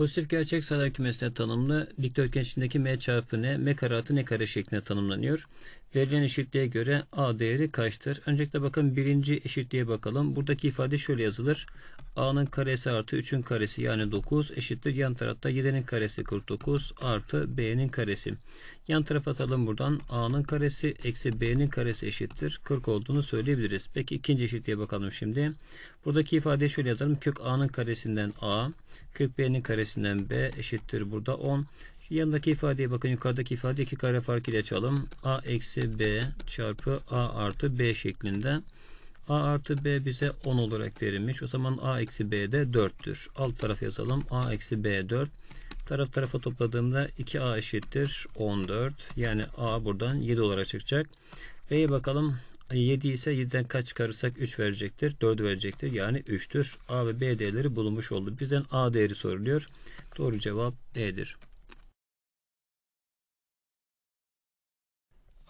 Pozitif gerçek sayılar kümesine tanımlı dikdörtgen içindeki m çarpı ne m kare artı n kare şeklinde tanımlanıyor. Verilen eşitliğe göre a değeri kaçtır? Öncelikle bakın birinci eşitliğe bakalım. Buradaki ifade şöyle yazılır. A'nın karesi artı 3'ün karesi yani 9 eşittir. Yan tarafta 7'nin karesi 49 artı B'nin karesi. Yan tarafa atalım buradan. A'nın karesi eksi B'nin karesi eşittir. 40 olduğunu söyleyebiliriz. Peki ikinci eşitliğe bakalım şimdi. Buradaki ifadeyi şöyle yazalım. Kök A'nın karesinden A, kök B'nin karesinden B eşittir. Burada 10. Yanındaki ifadeye bakın yukarıdaki ifade iki kare farkıyla açalım. A eksi B çarpı A artı B şeklinde. A artı B bize 10 olarak verilmiş. O zaman A eksi B de 4'tür. Alt tarafı yazalım. A eksi B 4. Taraf tarafa topladığımda 2A eşittir 14. Yani A buradan 7 olarak çıkacak. B'ye bakalım. 7 ise 7'den kaç çıkarırsak 3 verecektir. 4 verecektir. Yani 3'tür. A ve B değerleri bulunmuş oldu. Bizden A değeri soruluyor. Doğru cevap E'dir.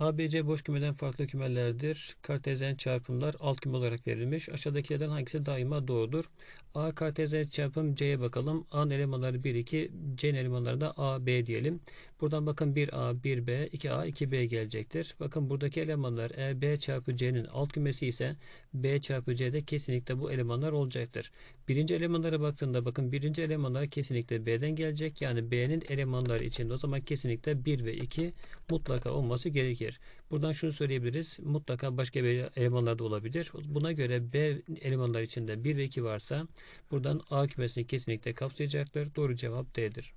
ABC boş kümeden farklı kümelerdir. Kartezyen çarpımlar alt küme olarak verilmiş. Aşağıdakilerden hangisi daima doğrudur? A kartezyen çarpım C'ye bakalım. A'nın elemanları 1, 2, C'nin elemanları da A, B diyelim. Buradan bakın 1A, 1B, 2A, 2B gelecektir. Bakın buradaki elemanlar eğer B çarpı C'nin alt kümesi ise B çarpı C'de kesinlikle bu elemanlar olacaktır. Birinci elemanlara baktığında bakın birinci elemanlar kesinlikle B'den gelecek. Yani B'nin elemanları için o zaman kesinlikle 1 ve 2 mutlaka olması gerekir. Buradan şunu söyleyebiliriz. Mutlaka başka bir elemanlar da olabilir. Buna göre B elemanlar içinde 1 ve 2 varsa buradan A kümesini kesinlikle kapsayacaktır. Doğru cevap D'dir.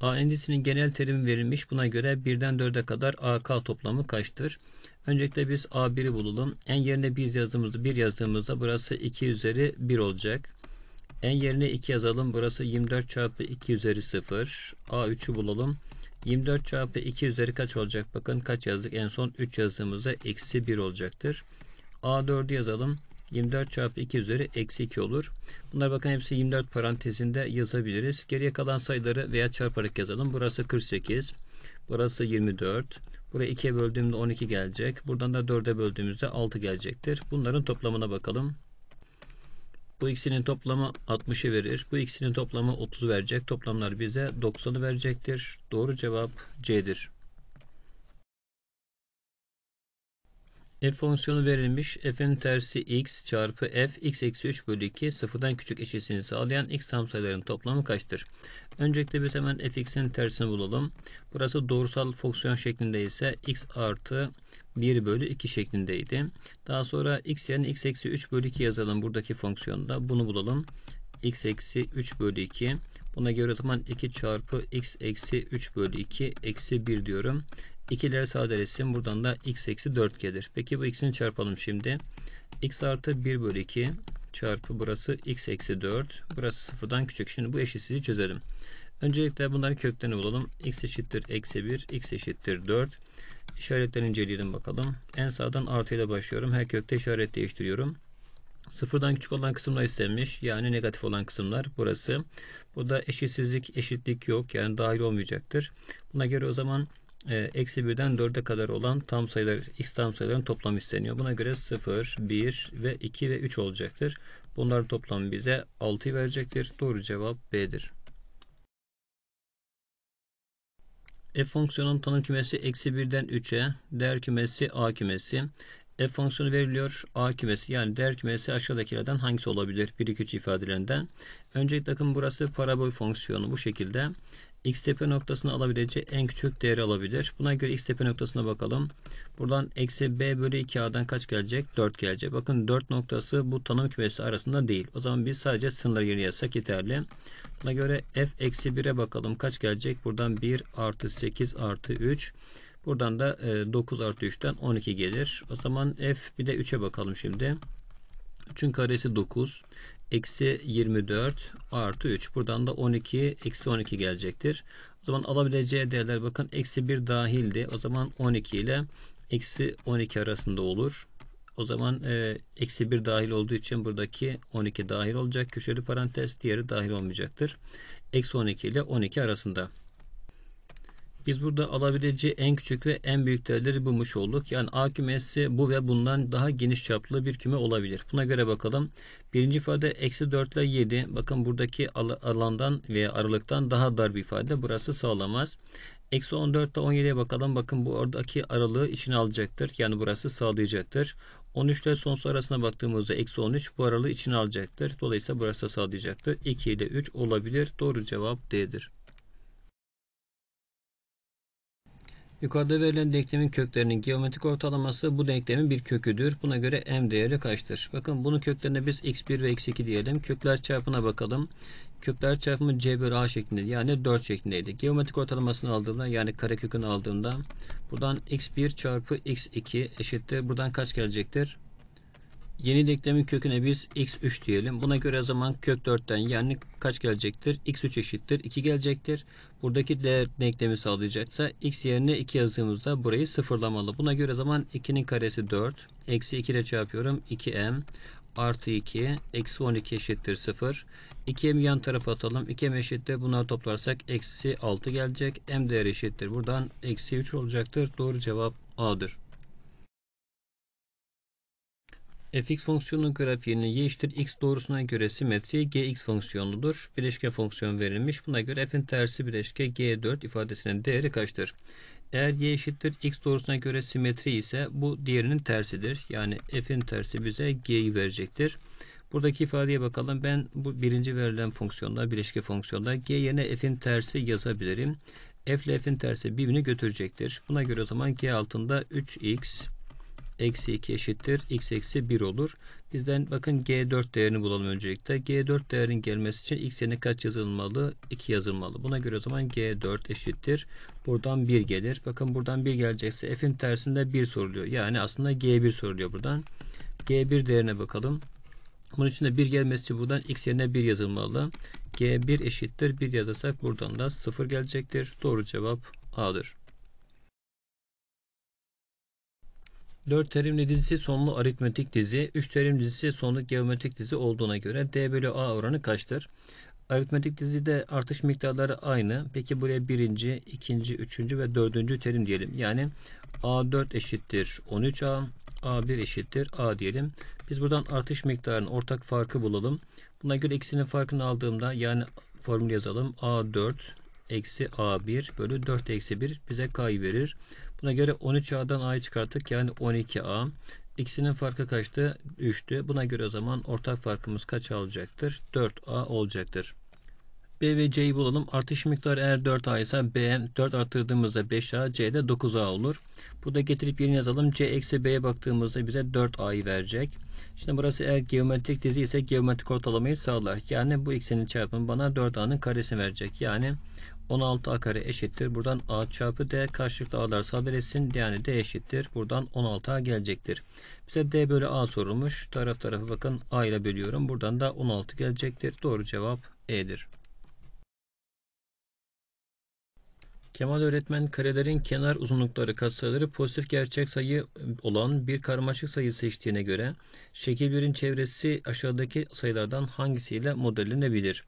a AND'sinin genel terimi verilmiş. Buna göre 1'den 4'e kadar AK toplamı kaçtır? Öncelikle biz A1'i bulalım. En yerine biz yazdığımızda 1 yazdığımızda burası 2 üzeri 1 olacak. En yerine 2 yazalım. Burası 24 çarpı 2 üzeri 0. A3'ü bulalım. 24 çarpı 2 üzeri kaç olacak? Bakın kaç yazdık? En son 3 yazdığımızda eksi 1 olacaktır. A4'ü yazalım. 24 çarpı 2 üzeri eksi 2 olur. Bunlar bakın hepsi 24 parantezinde yazabiliriz. Geriye kalan sayıları veya çarparak yazalım. Burası 48. Burası 24. buraya 2'ye böldüğümde 12 gelecek. Buradan da 4'e böldüğümüzde 6 gelecektir. Bunların toplamına bakalım. Bu ikisinin toplamı 60'ı verir. Bu ikisinin toplamı 30 verecek. Toplamlar bize 90'ı verecektir. Doğru cevap C'dir. f fonksiyonu verilmiş f'in tersi x çarpı f x eksi 3 bölü 2 sıfırdan küçük eşitsini sağlayan x tam sayıların toplamı kaçtır? Öncelikle biz hemen fx'in tersini bulalım. Burası doğrusal fonksiyon şeklinde ise x artı 1 bölü 2 şeklindeydi. Daha sonra x yerine x eksi 3 bölü 2 yazalım buradaki fonksiyonda. Bunu bulalım. x eksi 3 bölü 2. Buna göre o zaman 2 çarpı x eksi 3 bölü 2 eksi 1 diyorum. 2'leri sadeleşsin. Buradan da x eksi 4 gelir. Peki bu x'ini çarpalım şimdi. x artı 1 bölü 2 çarpı burası x eksi 4. Burası sıfırdan küçük. Şimdi bu eşitsizliği çözelim. Öncelikle bunların köklerini bulalım. x eşittir eksi 1, x eşittir 4. İşaretlerini inceleyelim bakalım. En sağdan artıyla başlıyorum. Her kökte işaret değiştiriyorum. Sıfırdan küçük olan kısımlar istenmiş. Yani negatif olan kısımlar burası. Burada eşitsizlik, eşitlik yok. Yani dahil olmayacaktır. Buna göre o zaman ee, eksi 1'den 4'e kadar olan tam sayılar, x tam sayıların toplamı isteniyor. Buna göre 0, 1 ve 2 ve 3 olacaktır. Bunların toplamı bize 6'yı verecektir. Doğru cevap B'dir. F fonksiyonun tanım kümesi eksi 1'den 3'e, değer kümesi A kümesi. F fonksiyonu veriliyor. A kümesi yani değer kümesi aşağıdakilerden hangisi olabilir? 1, 2, 3 ifadelerinden. Öncelikle bakın burası parabol fonksiyonu bu şekilde x tepe noktasını alabileceği en küçük değeri alabilir. Buna göre x tepe noktasına bakalım. Buradan eksi b bölü 2a'dan kaç gelecek? 4 gelecek. Bakın 4 noktası bu tanım kümesi arasında değil. O zaman biz sadece sınırları yazsak yeterli. Buna göre f eksi 1'e bakalım. Kaç gelecek? Buradan 1 artı 8 artı 3. Buradan da 9 e, artı 3'ten 12 gelir. O zaman f bir de 3'e bakalım şimdi. 3'ün karesi 9 eksi 24 artı 3. Buradan da 12 eksi 12 gelecektir. O zaman alabileceği değerler bakın eksi 1 dahildi. O zaman 12 ile eksi 12 arasında olur. O zaman e, eksi 1 dahil olduğu için buradaki 12 dahil olacak. Köşeli parantez diğeri dahil olmayacaktır. Eksi 12 ile 12 arasında. Biz burada alabileceği en küçük ve en büyük değerleri bulmuş olduk. Yani A kümesi bu ve bundan daha geniş çaplı bir küme olabilir. Buna göre bakalım. Birinci ifade eksi 4 ile 7. Bakın buradaki alandan veya aralıktan daha dar bir ifade. Burası sağlamaz. Eksi 14 ile 17'ye bakalım. Bakın bu oradaki aralığı içine alacaktır. Yani burası sağlayacaktır. 13 ile sonsuz arasına baktığımızda eksi 13 bu aralığı içine alacaktır. Dolayısıyla burası da sağlayacaktır. 2 ile 3 olabilir. Doğru cevap D'dir. Yukarıda verilen denklemin köklerinin geometrik ortalaması bu denklemin bir köküdür. Buna göre m değeri kaçtır? Bakın bunun köklerine biz x1 ve x2 diyelim. Kökler çarpına bakalım. Kökler çarpımı c bölü a şeklinde yani 4 şeklindeydi. Geometrik ortalamasını aldığımda yani karekökünü kökünü aldığımda buradan x1 çarpı x2 eşittir. Buradan kaç gelecektir? Yeni denklemin köküne biz x3 diyelim. Buna göre zaman kök 4'ten yani kaç gelecektir? x3 eşittir 2 gelecektir. Buradaki değer denklemi sağlayacaksa x yerine 2 yazdığımızda burayı sıfırlamalı. Buna göre zaman 2'nin karesi 4. Eksi 2 ile çarpıyorum 2m artı 2 eksi 12 eşittir 0. 2m yan tarafa atalım. 2m eşittir. Bunları toplarsak eksi 6 gelecek. m değer eşittir. Buradan eksi 3 olacaktır. Doğru cevap A'dır fx fonksiyonunun grafiğinin y eşittir x doğrusuna göre simetri gx fonksiyonudur. Bileşke fonksiyon verilmiş. Buna göre f'in tersi bileşke g4 ifadesinin değeri kaçtır? Eğer y eşittir x doğrusuna göre simetri ise bu diğerinin tersidir. Yani f'in tersi bize g'yi verecektir. Buradaki ifadeye bakalım. Ben bu birinci verilen fonksiyonda, bileşke fonksiyonda g yerine f'in tersi yazabilirim. f ile f'in tersi birbirini götürecektir. Buna göre o zaman g altında 3x eksi 2 eşittir x eksi 1 olur. Bizden bakın g4 değerini bulalım öncelikle. g4 değerin gelmesi için x yerine kaç yazılmalı? 2 yazılmalı. Buna göre o zaman g4 eşittir. Buradan 1 gelir. Bakın buradan 1 gelecekse f'in tersinde 1 soruluyor. Yani aslında g1 soruluyor buradan. g1 değerine bakalım. Bunun için de 1 gelmesi için buradan x yerine 1 yazılmalı. g1 eşittir. 1 yazarsak buradan da 0 gelecektir. Doğru cevap A'dır. 4 terimli dizisi sonlu aritmetik dizi, 3 terimli dizisi sonlu geometrik dizi olduğuna göre D bölü A oranı kaçtır? Aritmetik dizide artış miktarları aynı. Peki buraya birinci, ikinci, üçüncü ve dördüncü terim diyelim. Yani A4 eşittir 13A, A1 eşittir A diyelim. Biz buradan artış miktarının ortak farkı bulalım. Buna göre ikisinin farkını aldığımda yani formülü yazalım. A4 eksi A1 bölü 4 eksi 1 bize K'yı verir. Buna göre 13A'dan A'yı çıkarttık. Yani 12A. İkisinin farkı kaçtı? 3'tü. Buna göre o zaman ortak farkımız kaç olacaktır? 4A olacaktır. B ve C'yi bulalım. Artış miktarı eğer 4A ise B 4 arttırdığımızda 5A, C'de 9A olur. Burada getirip yerine yazalım. C eksi B'ye baktığımızda bize 4A'yı verecek. Şimdi burası eğer geometrik dizi ise geometrik ortalamayı sağlar. Yani bu ikisinin çarpımı bana 4A'nın karesi verecek. Yani 16a kare eşittir. Buradan a çarpı d karşılıklı a'lar sadeleşsin. Yani d eşittir. Buradan 16a gelecektir. Bize d bölü a sorulmuş. Taraf tarafı bakın a ile bölüyorum. Buradan da 16 gelecektir. Doğru cevap e'dir. Kemal öğretmen karelerin kenar uzunlukları katsayıları pozitif gerçek sayı olan bir karmaşık sayı seçtiğine göre şekil birin çevresi aşağıdaki sayılardan hangisiyle modellenebilir?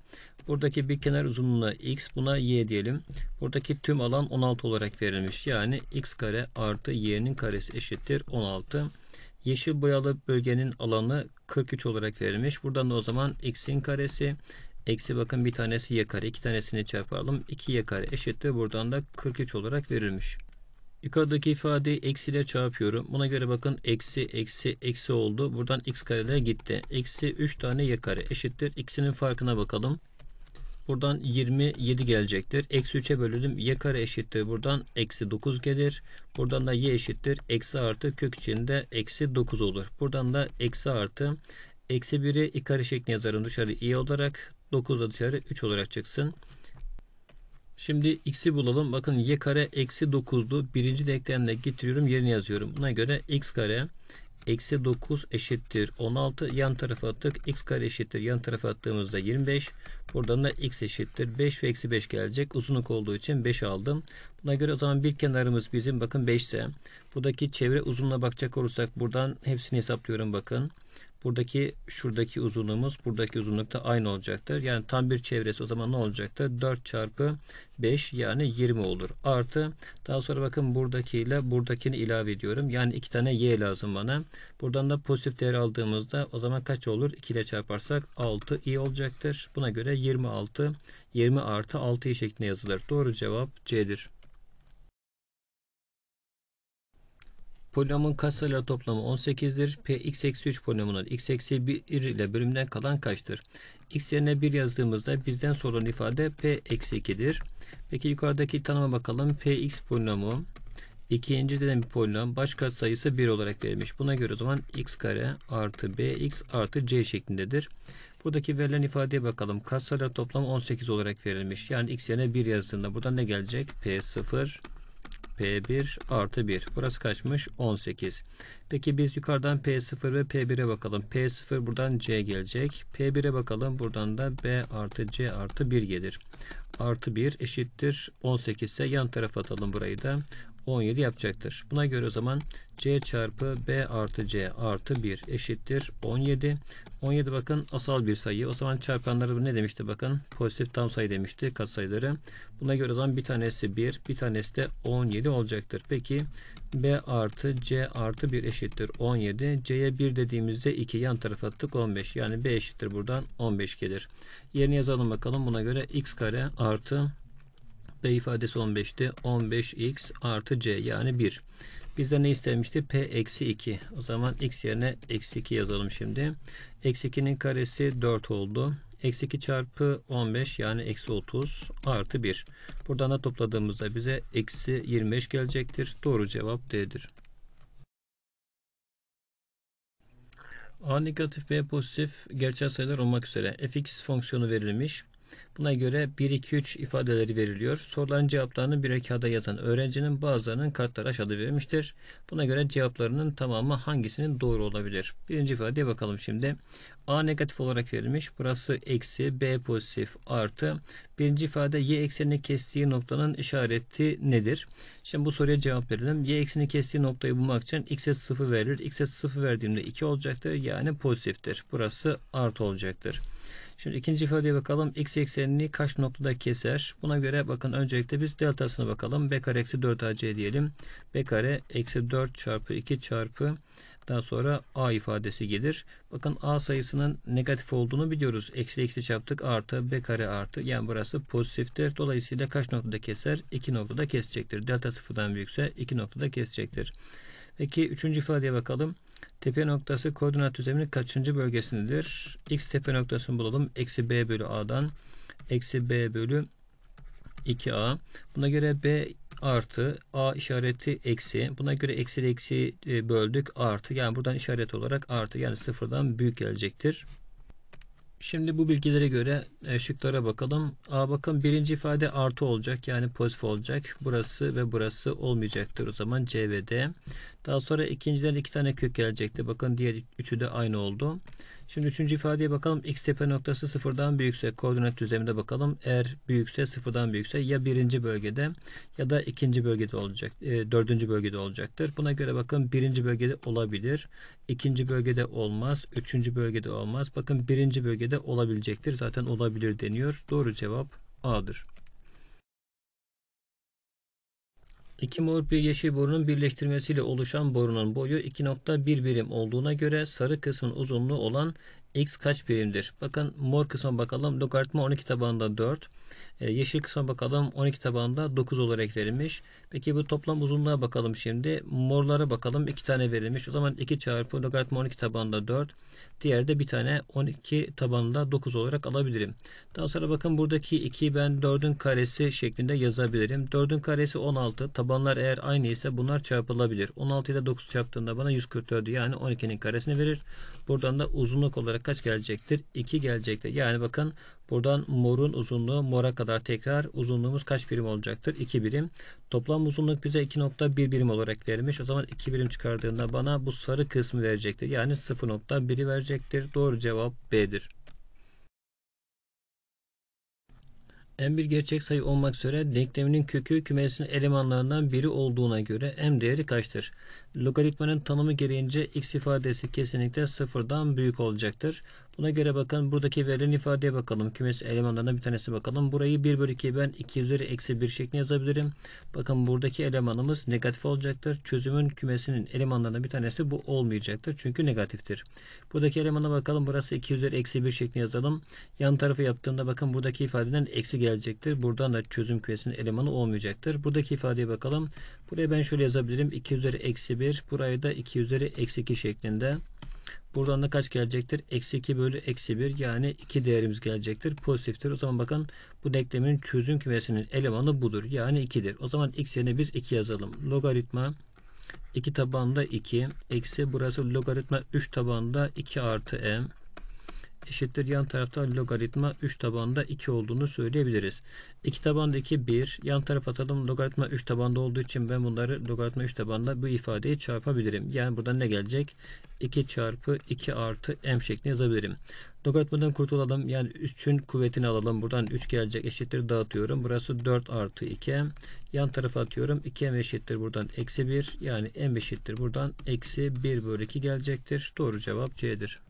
Buradaki bir kenar uzunluğuna x buna y diyelim. Buradaki tüm alan 16 olarak verilmiş. Yani x kare artı y'nin karesi eşittir 16. Yeşil boyalı bölgenin alanı 43 olarak verilmiş. Buradan da o zaman x'in karesi Eksi bakın bir tanesi y kare. iki tanesini çarpalım. 2y kare eşittir. Buradan da 43 olarak verilmiş. Yukarıdaki ifadeyi eksiyle çarpıyorum. Buna göre bakın eksi eksi eksi oldu. Buradan x kareler gitti. Eksi 3 tane y kare eşittir. X'inin farkına bakalım. Buradan 27 gelecektir. Eksi 3'e bölüldüm. Y kare eşittir. Buradan eksi 9 gelir. Buradan da y eşittir. Eksi artı kök içinde eksi 9 olur. Buradan da eksi artı eksi 1'i i kare şeklinde yazarım dışarı i olarak. 9 da dışarı 3 olarak çıksın. Şimdi x'i bulalım. Bakın y kare eksi 9'du. Birinci denklemle getiriyorum yerini yazıyorum. Buna göre x kare eksi 9 eşittir 16. Yan tarafa attık. x kare eşittir. Yan tarafa attığımızda 25. Buradan da x eşittir. 5 ve eksi 5 gelecek. Uzunluk olduğu için 5 aldım. Buna göre o zaman bir kenarımız bizim bakın 5 ise. Buradaki çevre uzunluğa bakacak olursak buradan hepsini hesaplıyorum bakın. Buradaki şuradaki uzunluğumuz buradaki uzunlukta aynı olacaktır. Yani tam bir çevresi o zaman ne olacaktır? 4 çarpı 5 yani 20 olur. Artı daha sonra bakın buradakiyle buradakini ilave ediyorum. Yani iki tane y lazım bana. Buradan da pozitif değer aldığımızda o zaman kaç olur? 2 ile çarparsak 6 i olacaktır. Buna göre 26 20 artı 6 i şeklinde yazılır. Doğru cevap C'dir. Polinomun katsayıları toplamı 18'dir. P x eksi 3 polinomunun x eksi 1 ile bölümden kalan kaçtır? x yerine 1 yazdığımızda bizden sorulan ifade p eksi 2'dir. Peki yukarıdaki tanıma bakalım. p x polinomu ikinci denen bir polinom baş katsayısı 1 olarak verilmiş. Buna göre o zaman x kare artı b x artı c şeklindedir. Buradaki verilen ifadeye bakalım. Katsayılar toplamı 18 olarak verilmiş. Yani x yerine 1 yazdığında burada ne gelecek? p 0 P1 artı 1. Burası kaçmış? 18. Peki biz yukarıdan P0 ve P1'e bakalım. P0 buradan C gelecek. P1'e bakalım. Buradan da B artı C artı 1 gelir. Artı 1 eşittir. 18 ise yan tarafa atalım burayı da. 17 yapacaktır. Buna göre o zaman C çarpı B artı C artı 1 eşittir 17. 17 bakın asal bir sayı. O zaman çarpanları ne demişti bakın? Pozitif tam sayı demişti katsayıları. Buna göre o zaman bir tanesi 1, bir tanesi de 17 olacaktır. Peki B artı C artı 1 eşittir 17. C'ye 1 dediğimizde 2 yan tarafa attık 15. Yani B eşittir buradan 15 gelir. Yerini yazalım bakalım. Buna göre x kare artı B ifadesi 15'ti. 15x artı C yani 1. Bizden ne istemişti? P eksi 2. O zaman x yerine eksi 2 yazalım şimdi. Eksi 2'nin karesi 4 oldu. Eksi 2 çarpı 15 yani eksi 30 artı 1. Buradan da topladığımızda bize eksi 25 gelecektir. Doğru cevap D'dir. A negatif B pozitif gerçel sayılar olmak üzere fx fonksiyonu verilmiş. Buna göre 1-2-3 ifadeleri veriliyor. Soruların cevaplarını birer kağıda yazan öğrencinin bazılarının kartlara aşağıda verilmiştir. Buna göre cevaplarının tamamı hangisinin doğru olabilir? Birinci ifadeye bakalım şimdi. A negatif olarak verilmiş. Burası eksi, B pozitif artı. Birinci ifade y eksenini kestiği noktanın işareti nedir? Şimdi bu soruya cevap verelim. Y eksenini kestiği noktayı bulmak için x'e 0 verilir. x'e 0 verdiğimde 2 olacaktır. Yani pozitiftir. Burası artı olacaktır. Şimdi ikinci ifadeye bakalım. X eksenini kaç noktada keser? Buna göre bakın öncelikle biz deltasına bakalım. B kare eksi 4 AC diyelim. B kare eksi 4 çarpı 2 çarpı daha sonra A ifadesi gelir. Bakın A sayısının negatif olduğunu biliyoruz. Eksi eksi çarptık artı B kare artı. Yani burası pozitiftir. Dolayısıyla kaç noktada keser? 2 noktada kesecektir. Delta sıfırdan büyükse 2 noktada kesecektir. Peki üçüncü ifadeye bakalım. Tepe noktası koordinat düzleminin kaçıncı bölgesindedir? X tepe noktasını bulalım. Eksi B bölü A'dan. Eksi B bölü 2A. Buna göre B artı A işareti eksi. Buna göre eksi eksi e, böldük artı. Yani buradan işaret olarak artı yani sıfırdan büyük gelecektir. Şimdi bu bilgilere göre e, şıklara bakalım. A bakın birinci ifade artı olacak yani pozitif olacak. Burası ve burası olmayacaktır o zaman C ve D. Daha sonra ikinciden iki tane kök gelecekti. Bakın diğer üçü de aynı oldu. Şimdi üçüncü ifadeye bakalım. X tepe noktası sıfırdan büyükse koordinat düzleminde bakalım. Eğer büyükse sıfırdan büyükse ya birinci bölgede ya da ikinci bölgede olacak. E, dördüncü bölgede olacaktır. Buna göre bakın birinci bölgede olabilir. ikinci bölgede olmaz. Üçüncü bölgede olmaz. Bakın birinci bölgede olabilecektir. Zaten olabilir deniyor. Doğru cevap A'dır. İki mor bir yeşil borunun birleştirmesiyle oluşan borunun boyu 2.1 birim olduğuna göre sarı kısmın uzunluğu olan x kaç birimdir? Bakın mor kısma bakalım. Logaritma 12 tabanında 4. Ee, yeşil kısma bakalım. 12 tabanında 9 olarak verilmiş. Peki bu toplam uzunluğa bakalım şimdi. Morlara bakalım. 2 tane verilmiş. O zaman 2 çarpı logaritma 12 tabanında 4. Diğeri de bir tane 12 tabanında 9 olarak alabilirim. Daha sonra bakın buradaki 2'yi ben 4'ün karesi şeklinde yazabilirim. 4'ün karesi 16. Tabanlar eğer aynı ise bunlar çarpılabilir. 16 ile 9 çarptığında bana 144 yani 12'nin karesini verir. Buradan da uzunluk olarak kaç gelecektir? 2 gelecektir. Yani bakın Buradan morun uzunluğu mora kadar tekrar uzunluğumuz kaç birim olacaktır? 2 birim. Toplam uzunluk bize 2.1 birim olarak verilmiş. O zaman 2 birim çıkardığında bana bu sarı kısmı verecektir. Yani 0.1'i verecektir. Doğru cevap B'dir. M bir gerçek sayı olmak üzere denkleminin kökü kümesinin elemanlarından biri olduğuna göre M değeri kaçtır? Logaritmanın tanımı gereğince x ifadesi kesinlikle sıfırdan büyük olacaktır. Buna göre bakın buradaki verilen ifadeye bakalım. Kümes elemanlarına bir tanesi bakalım. Burayı 1 bölü 2 ben 2 üzeri eksi 1 şeklinde yazabilirim. Bakın buradaki elemanımız negatif olacaktır. Çözümün kümesinin elemanlarına bir tanesi bu olmayacaktır. Çünkü negatiftir. Buradaki elemana bakalım. Burası 2 üzeri eksi 1 şeklinde yazalım. Yan tarafı yaptığımda bakın buradaki ifadeden eksi gelecektir. Buradan da çözüm kümesinin elemanı olmayacaktır. Buradaki ifadeye bakalım. Buraya ben şöyle yazabilirim. 2 üzeri eksi 1. Burayı da 2 üzeri eksi 2 şeklinde. Buradan da kaç gelecektir? Eksi 2 bölü eksi 1 yani 2 değerimiz gelecektir. Pozitiftir. O zaman bakın bu denklemin çözüm kümesinin elemanı budur. Yani 2'dir. O zaman x yerine biz 2 yazalım. Logaritma 2 tabanda 2 eksi burası logaritma 3 tabanda 2 artı m eşittir yan tarafta logaritma 3 tabanda 2 olduğunu söyleyebiliriz. 2 tabandaki 1 yan taraf atalım logaritma 3 tabanda olduğu için ben bunları logaritma 3 tabanda bu ifadeyi çarpabilirim. Yani buradan ne gelecek? 2 çarpı 2 artı m şeklinde yazabilirim. Logaritmadan kurtulalım. Yani 3'ün kuvvetini alalım. Buradan 3 gelecek eşittir dağıtıyorum. Burası 4 artı 2 Yan tarafa atıyorum. 2m eşittir buradan eksi 1. Yani m eşittir buradan eksi 1 bölü 2 gelecektir. Doğru cevap C'dir.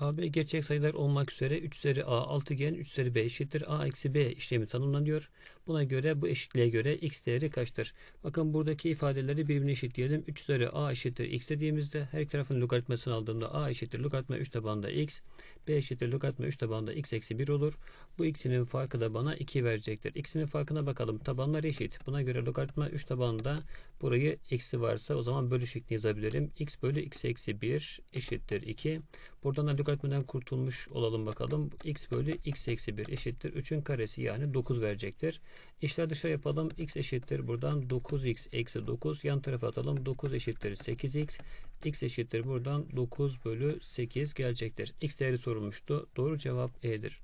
AB gerçek sayılar olmak üzere 3 üzeri A, 6 gen 3 üzeri B eşittir. A eksi B işlemi tanımlanıyor. Buna göre bu eşitliğe göre x değeri kaçtır? Bakın buradaki ifadeleri birbirine eşit diyelim. 3 üzeri a eşittir x dediğimizde her iki tarafın logaritmasını aldığımda a eşittir logaritma 3 tabanda x. b eşittir logaritma 3 tabanda x eksi 1 olur. Bu ikisinin farkı da bana 2 verecektir. İkisinin farkına bakalım. Tabanlar eşit. Buna göre logaritma 3 tabanda burayı eksi varsa o zaman bölü şeklini yazabilirim. x bölü x eksi 1 eşittir 2. Buradan da logaritmadan kurtulmuş olalım bakalım. x bölü x eksi 1 eşittir 3'ün karesi yani 9 verecektir. İşler dışarı yapalım. X eşittir buradan 9x eksi 9. Yan tarafa atalım. 9 eşittir 8x. X eşittir buradan 9 bölü 8 gelecektir. X değeri sorulmuştu. Doğru cevap E'dir.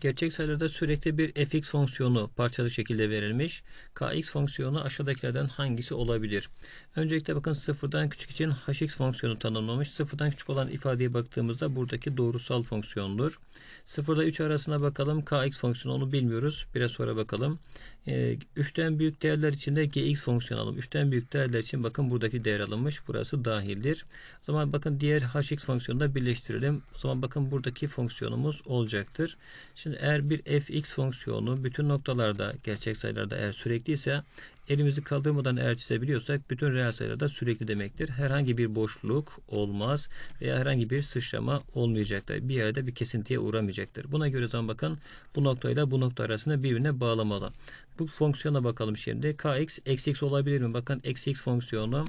Gerçek sayılarda sürekli bir fx fonksiyonu parçalı şekilde verilmiş. kx fonksiyonu aşağıdakilerden hangisi olabilir? Öncelikle bakın sıfırdan küçük için hx fonksiyonu tanımlamış. Sıfırdan küçük olan ifadeye baktığımızda buradaki doğrusal fonksiyondur. Sıfırla 3 arasına bakalım. kx fonksiyonu onu bilmiyoruz. Biraz sonra bakalım. E, üçten büyük değerler için de gx fonksiyon alalım. Üçten büyük değerler için bakın buradaki değer alınmış. Burası dahildir. O zaman bakın diğer hx fonksiyonu da birleştirelim. O zaman bakın buradaki fonksiyonumuz olacaktır. Şimdi eğer bir fx fonksiyonu bütün noktalarda gerçek sayılarda eğer sürekli ise elimizi kaldırmadan eğer çizebiliyorsak bütün reel sayılar da sürekli demektir. Herhangi bir boşluk olmaz veya herhangi bir sıçrama olmayacaktır. Bir yerde bir kesintiye uğramayacaktır. Buna göre zaman bakın bu noktayla bu nokta arasında birbirine bağlamalı. Bu fonksiyona bakalım şimdi. kx eksi x olabilir mi? Bakın eksi x fonksiyonu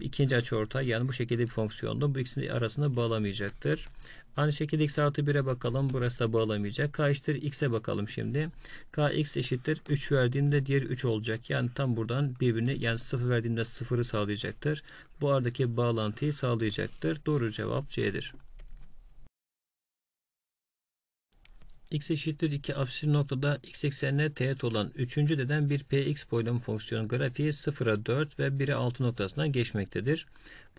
ikinci açıortay yani bu şekilde bir fonksiyondu bu ikisinin arasında bağlamayacaktır. Aynı şekilde x artı 1'e bakalım. Burası da bağlamayacak. k eşittir x'e bakalım şimdi. k x eşittir 3 verdiğimde diğer 3 olacak. Yani tam buradan birbirini yani 0 verdiğimde 0'ı sağlayacaktır. Bu aradaki bağlantıyı sağlayacaktır. Doğru cevap C'dir. x eşittir 2 apsil noktada x eksenine teğet olan 3. deden bir px polinom fonksiyonu grafiği 0'a 4 ve 1'e 6 noktasından geçmektedir.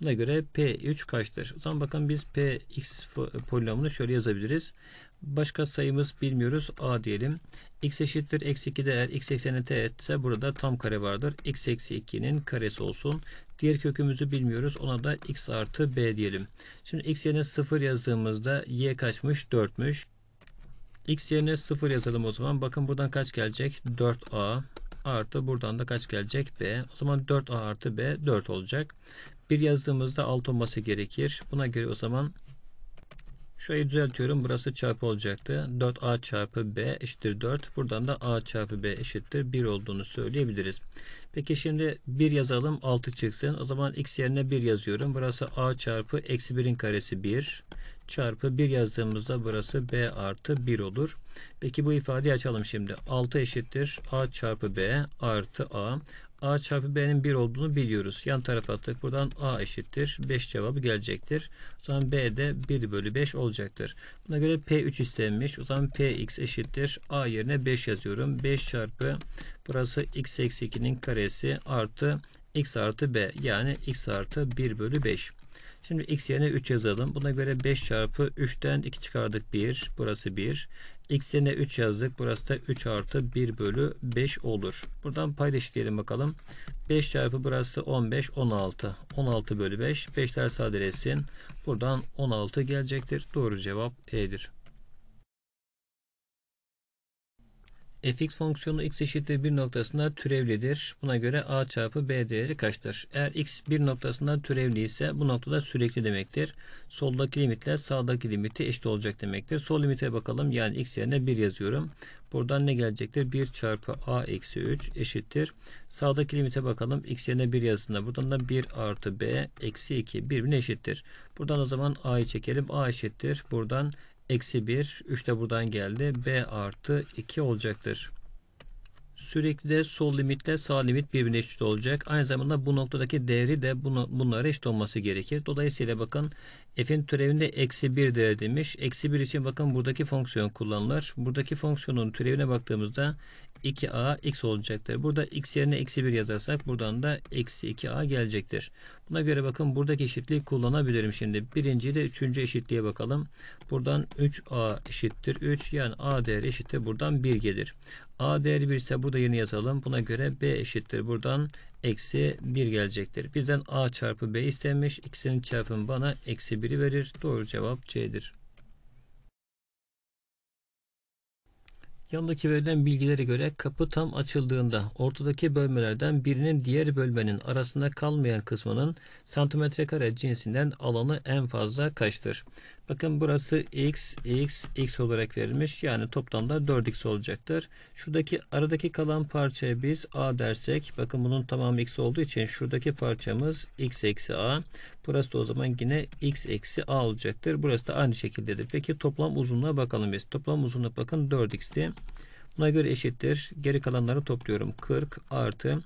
Buna göre p3 kaçtır? O zaman bakın biz px polinomunu şöyle yazabiliriz. Başka sayımız bilmiyoruz. a diyelim. x eşittir eksi 2 değer x eksenine teğet ise burada tam kare vardır. x eksi 2'nin karesi olsun. Diğer kökümüzü bilmiyoruz. Ona da x artı b diyelim. Şimdi x yerine 0 yazdığımızda y kaçmış? 4'müş. X yerine 0 yazalım o zaman. Bakın buradan kaç gelecek? 4A artı buradan da kaç gelecek? B. O zaman 4A artı B 4 olacak. 1 yazdığımızda 6 olması gerekir. Buna göre o zaman şurayı düzeltiyorum. Burası çarpı olacaktı. 4A çarpı B eşittir 4. Buradan da A çarpı B eşittir 1 olduğunu söyleyebiliriz. Peki şimdi 1 yazalım 6 çıksın. O zaman X yerine 1 yazıyorum. Burası A çarpı eksi 1'in karesi 1 çarpı 1 yazdığımızda burası B artı 1 olur. Peki bu ifadeyi açalım şimdi. 6 eşittir A çarpı B artı A. A çarpı B'nin 1 olduğunu biliyoruz. Yan tarafa attık. Buradan A eşittir. 5 cevabı gelecektir. O zaman B de 1 bölü 5 olacaktır. Buna göre P3 istenmiş. O zaman Px eşittir. A yerine 5 yazıyorum. 5 çarpı burası x eksi 2'nin karesi artı x artı B yani x artı 1 bölü 5. Şimdi x yerine 3 yazalım. Buna göre 5 çarpı 3'ten 2 çıkardık 1. Burası 1. x yerine 3 yazdık. Burası da 3 artı 1 bölü 5 olur. Buradan paylaş diyelim bakalım. 5 çarpı burası 15 16. 16 bölü 5. 5'ler sadeleşsin. Buradan 16 gelecektir. Doğru cevap E'dir. fx fonksiyonu x eşittir 1 noktasında türevlidir. Buna göre a çarpı b değeri kaçtır? Eğer x 1 noktasında türevli ise bu noktada sürekli demektir. Soldaki limitle sağdaki limiti eşit olacak demektir. Sol limite bakalım. Yani x yerine 1 yazıyorum. Buradan ne gelecektir? 1 çarpı a eksi 3 eşittir. Sağdaki limite bakalım. x yerine 1 yazısında. Buradan da 1 artı b eksi 2 birbirine eşittir. Buradan o zaman a'yı çekelim. a eşittir. Buradan eksi 1, 3 de buradan geldi. B artı 2 olacaktır. Sürekli de sol limitle sağ limit birbirine eşit olacak. Aynı zamanda bu noktadaki değeri de bunu, bunlara eşit olması gerekir. Dolayısıyla bakın f'in türevinde eksi 1 değer demiş. Eksi 1 için bakın buradaki fonksiyon kullanılır. Buradaki fonksiyonun türevine baktığımızda 2a x olacaktır. Burada x yerine eksi 1 yazarsak buradan da eksi 2a gelecektir. Buna göre bakın buradaki eşitliği kullanabilirim şimdi. Birinci de üçüncü eşitliğe bakalım. Buradan 3a eşittir 3 yani a değeri eşittir buradan 1 gelir. a değeri 1 ise burada yerine yazalım. Buna göre b eşittir buradan eksi 1 gelecektir. Bizden a çarpı b istenmiş. İkisinin çarpımı bana eksi 1'i verir. Doğru cevap c'dir. Yandaki verilen bilgilere göre kapı tam açıldığında ortadaki bölmelerden birinin diğer bölmenin arasında kalmayan kısmının santimetre kare cinsinden alanı en fazla kaçtır? Bakın burası x, x, x olarak verilmiş. Yani toplamda 4x olacaktır. Şuradaki aradaki kalan parçaya biz a dersek bakın bunun tamamı x olduğu için şuradaki parçamız x eksi a. Burası da o zaman yine x eksi a olacaktır. Burası da aynı şekildedir. Peki toplam uzunluğa bakalım biz. Toplam uzunluk bakın 4x'ti. Buna göre eşittir. Geri kalanları topluyorum. 40 artı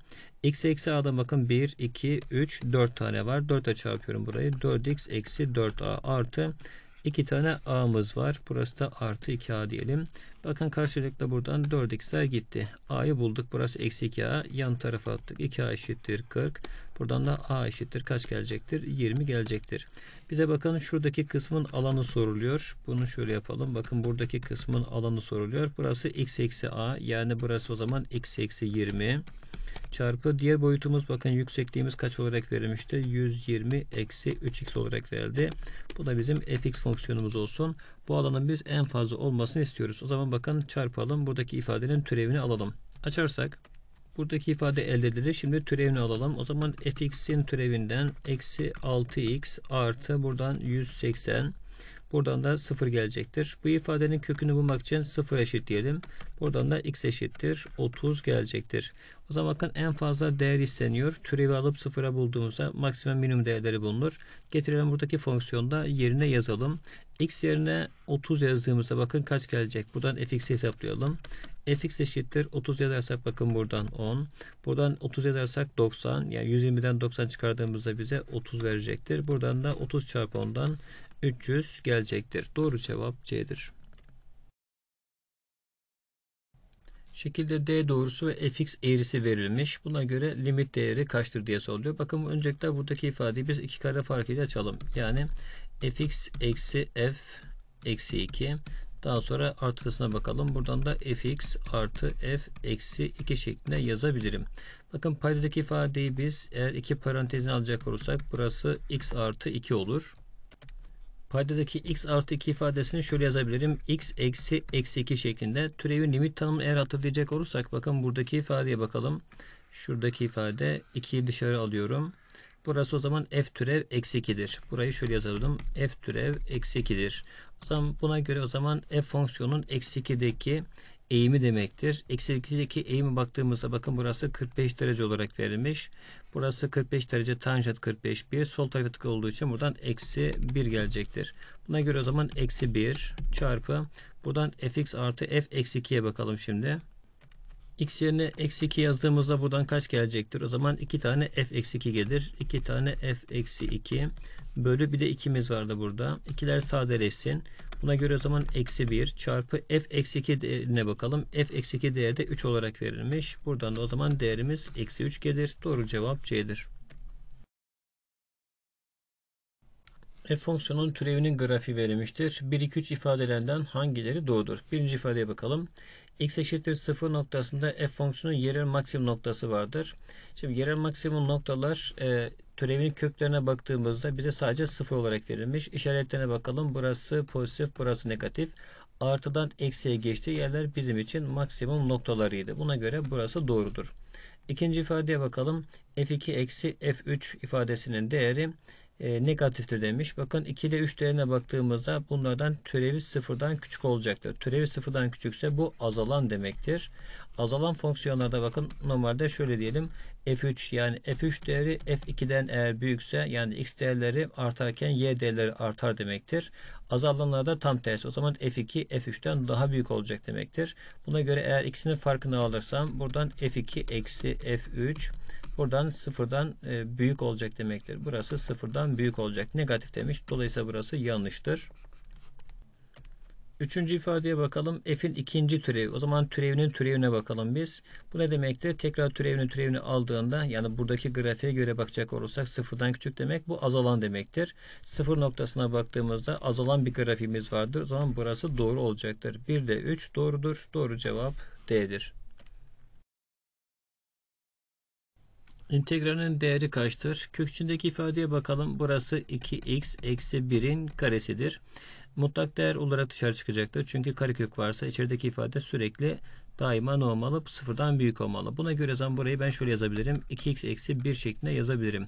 x eksi a'dan bakın 1, 2, 3, 4 tane var. 4'e çarpıyorum burayı. 4x eksi 4a artı 2 tane a'mız var. Burası da artı 2a diyelim. Bakın karşılıklı buradan 4x'ler gitti. a'yı bulduk. Burası eksi 2a. Yan tarafa attık. 2a eşittir 40. Buradan da a eşittir. Kaç gelecektir? 20 gelecektir. Bize bakın şuradaki kısmın alanı soruluyor. Bunu şöyle yapalım. Bakın buradaki kısmın alanı soruluyor. Burası x eksi a. Yani burası o zaman x eksi 20. 20 çarpı diğer boyutumuz bakın yüksekliğimiz kaç olarak verilmişti? 120 eksi 3x olarak verildi. Bu da bizim fx fonksiyonumuz olsun. Bu alanın biz en fazla olmasını istiyoruz. O zaman bakın çarpalım. Buradaki ifadenin türevini alalım. Açarsak buradaki ifade elde edildi. Şimdi türevini alalım. O zaman fx'in türevinden eksi 6x artı buradan 180 Buradan da 0 gelecektir. Bu ifadenin kökünü bulmak için 0 eşit diyelim. Buradan da x eşittir 30 gelecektir. O zaman bakın en fazla değer isteniyor. Türevi alıp 0'a bulduğumuzda maksimum minimum değerleri bulunur. Getirelim buradaki fonksiyonda yerine yazalım. x yerine 30 yazdığımızda bakın kaç gelecek. Buradan fx'i hesaplayalım fx eşittir 30 yazarsak bakın buradan 10. Buradan 30 yazarsak 90. Yani 120'den 90 çıkardığımızda bize 30 verecektir. Buradan da 30 çarpı 10'dan 300 gelecektir. Doğru cevap C'dir. Şekilde D doğrusu ve fx eğrisi verilmiş. Buna göre limit değeri kaçtır diye soruluyor. Bakın öncelikle buradaki ifadeyi biz iki kare farkıyla açalım. Yani fx eksi f eksi 2 daha sonra artısına bakalım. Buradan da fx artı f eksi 2 şeklinde yazabilirim. Bakın paydadaki ifadeyi biz eğer iki parantezini alacak olursak burası x artı 2 olur. Paydadaki x artı 2 ifadesini şöyle yazabilirim. x eksi eksi 2 şeklinde. Türevin limit tanımını eğer hatırlayacak olursak bakın buradaki ifadeye bakalım. Şuradaki ifade 2'yi dışarı alıyorum. Burası o zaman f türev eksi 2'dir. Burayı şöyle yazalım. f türev eksi 2'dir. O zaman buna göre o zaman f fonksiyonun eksi 2'deki eğimi demektir. Eksi 2'deki eğime baktığımızda bakın burası 45 derece olarak verilmiş. Burası 45 derece tanjant 45 bir. Sol tarafa tık olduğu için buradan eksi 1 gelecektir. Buna göre o zaman eksi 1 çarpı buradan fx artı f eksi 2'ye bakalım şimdi x yerine eksi 2 yazdığımızda buradan kaç gelecektir? O zaman 2 tane f eksi 2 gelir. 2 tane f eksi 2 bölü bir de 2'miz vardı burada. 2'ler sadeleşsin. Buna göre o zaman eksi 1 çarpı f eksi 2 değerine bakalım. f eksi 2 değeri de 3 olarak verilmiş. Buradan da o zaman değerimiz eksi 3 gelir. Doğru cevap C'dir. f e, fonksiyonun türevinin grafiği verilmiştir. 1, 2, 3 ifadelerinden hangileri doğrudur? Birinci ifadeye bakalım. x eşittir 0 noktasında f fonksiyonun yerel maksimum noktası vardır. Şimdi yerel maksimum noktalar e, türevin köklerine baktığımızda bize sadece 0 olarak verilmiş. İşaretlerine bakalım. Burası pozitif, burası negatif. Artıdan eksiye geçtiği yerler bizim için maksimum noktalarıydı. Buna göre burası doğrudur. İkinci ifadeye bakalım. f2 eksi f3 ifadesinin değeri e, negatiftir demiş. Bakın 2 ile 3 değerine baktığımızda bunlardan türevi sıfırdan küçük olacaktır. Türevi sıfırdan küçükse bu azalan demektir. Azalan fonksiyonlarda bakın normalde şöyle diyelim. F3 yani F3 değeri F2'den eğer büyükse yani x değerleri artarken y değerleri artar demektir. Azalanlarda tam tersi. O zaman F2 F3'ten daha büyük olacak demektir. Buna göre eğer ikisinin farkını alırsam buradan F2 eksi F3 Buradan sıfırdan e, büyük olacak demektir. Burası sıfırdan büyük olacak. Negatif demiş. Dolayısıyla burası yanlıştır. Üçüncü ifadeye bakalım. F'in ikinci türevi. O zaman türevinin türevine bakalım biz. Bu ne demektir? Tekrar türevinin türevini aldığında yani buradaki grafiğe göre bakacak olursak sıfırdan küçük demek bu azalan demektir. Sıfır noktasına baktığımızda azalan bir grafiğimiz vardır. O zaman burası doğru olacaktır. 1 de 3 doğrudur. Doğru cevap D'dir. İntegralin değeri kaçtır? Kökçündeki ifadeye bakalım. Burası 2x eksi 1'in karesidir. Mutlak değer olarak dışarı çıkacaktır. Çünkü karekök varsa içerideki ifade sürekli daima ne olmalı? Sıfırdan büyük olmalı. Buna göre zaman burayı ben şöyle yazabilirim. 2x eksi 1 şeklinde yazabilirim.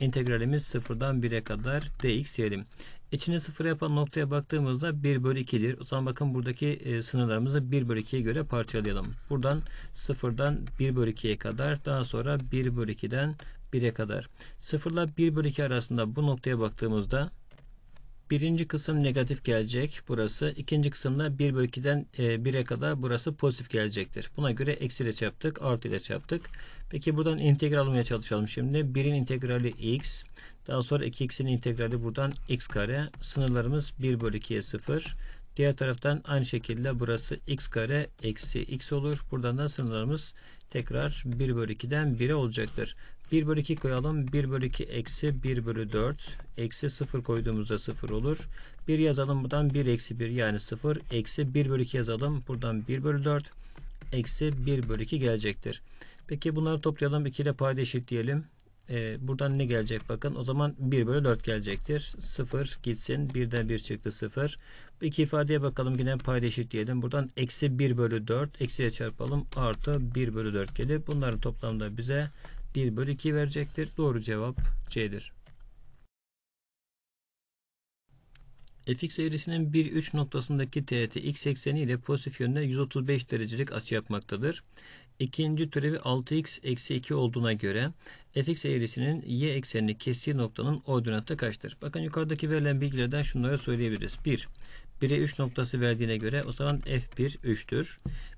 İntegralimiz sıfırdan 1'e kadar dx diyelim. İçini sıfır yapan noktaya baktığımızda 1 bölü 2'dir. O zaman bakın buradaki e, sınırlarımızı 1 bölü 2'ye göre parçalayalım. Buradan sıfırdan 1 bölü 2'ye kadar daha sonra 1 bölü 2'den 1'e kadar. Sıfırla 1 bölü 2 arasında bu noktaya baktığımızda birinci kısım negatif gelecek burası. ikinci kısımda 1 bölü 2'den 1'e kadar burası pozitif gelecektir. Buna göre eksiyle çarptık artı ile çarptık. Peki buradan integral almaya çalışalım şimdi. 1'in integrali x daha sonra 2x'in integrali buradan x kare. Sınırlarımız 1 bölü 2'ye 0. Diğer taraftan aynı şekilde burası x kare eksi x olur. Buradan da sınırlarımız tekrar 1 bölü 2'den 1'e olacaktır. 1 bölü 2 koyalım. 1 bölü 2 eksi 1 bölü 4. Eksi 0 koyduğumuzda 0 olur. 1 yazalım buradan 1 eksi 1 yani 0. Eksi 1 bölü 2 yazalım. Buradan 1 bölü 4. Eksi 1 bölü 2 gelecektir. Peki bunları toplayalım. 2 ile payda eşitleyelim. E, buradan ne gelecek bakın. O zaman 1 bölü 4 gelecektir. 0 gitsin. 1'den 1 çıktı 0. Bu ifadeye bakalım. Yine payda eşit diyelim. Buradan eksi 1 bölü 4. Eksiye çarpalım. Artı 1 bölü 4 gelir. Bunların toplamda bize 1 bölü 2 verecektir. Doğru cevap C'dir. fx eğrisinin 1-3 noktasındaki teğeti x ekseni ile pozitif yönde 135 derecelik açı yapmaktadır ikinci türevi 6x eksi 2 olduğuna göre fx eğrisinin y eksenini kestiği noktanın ordinatı kaçtır? Bakın yukarıdaki verilen bilgilerden şunları söyleyebiliriz. 1. 1'e 3 noktası verdiğine göre o zaman f1 3'tür.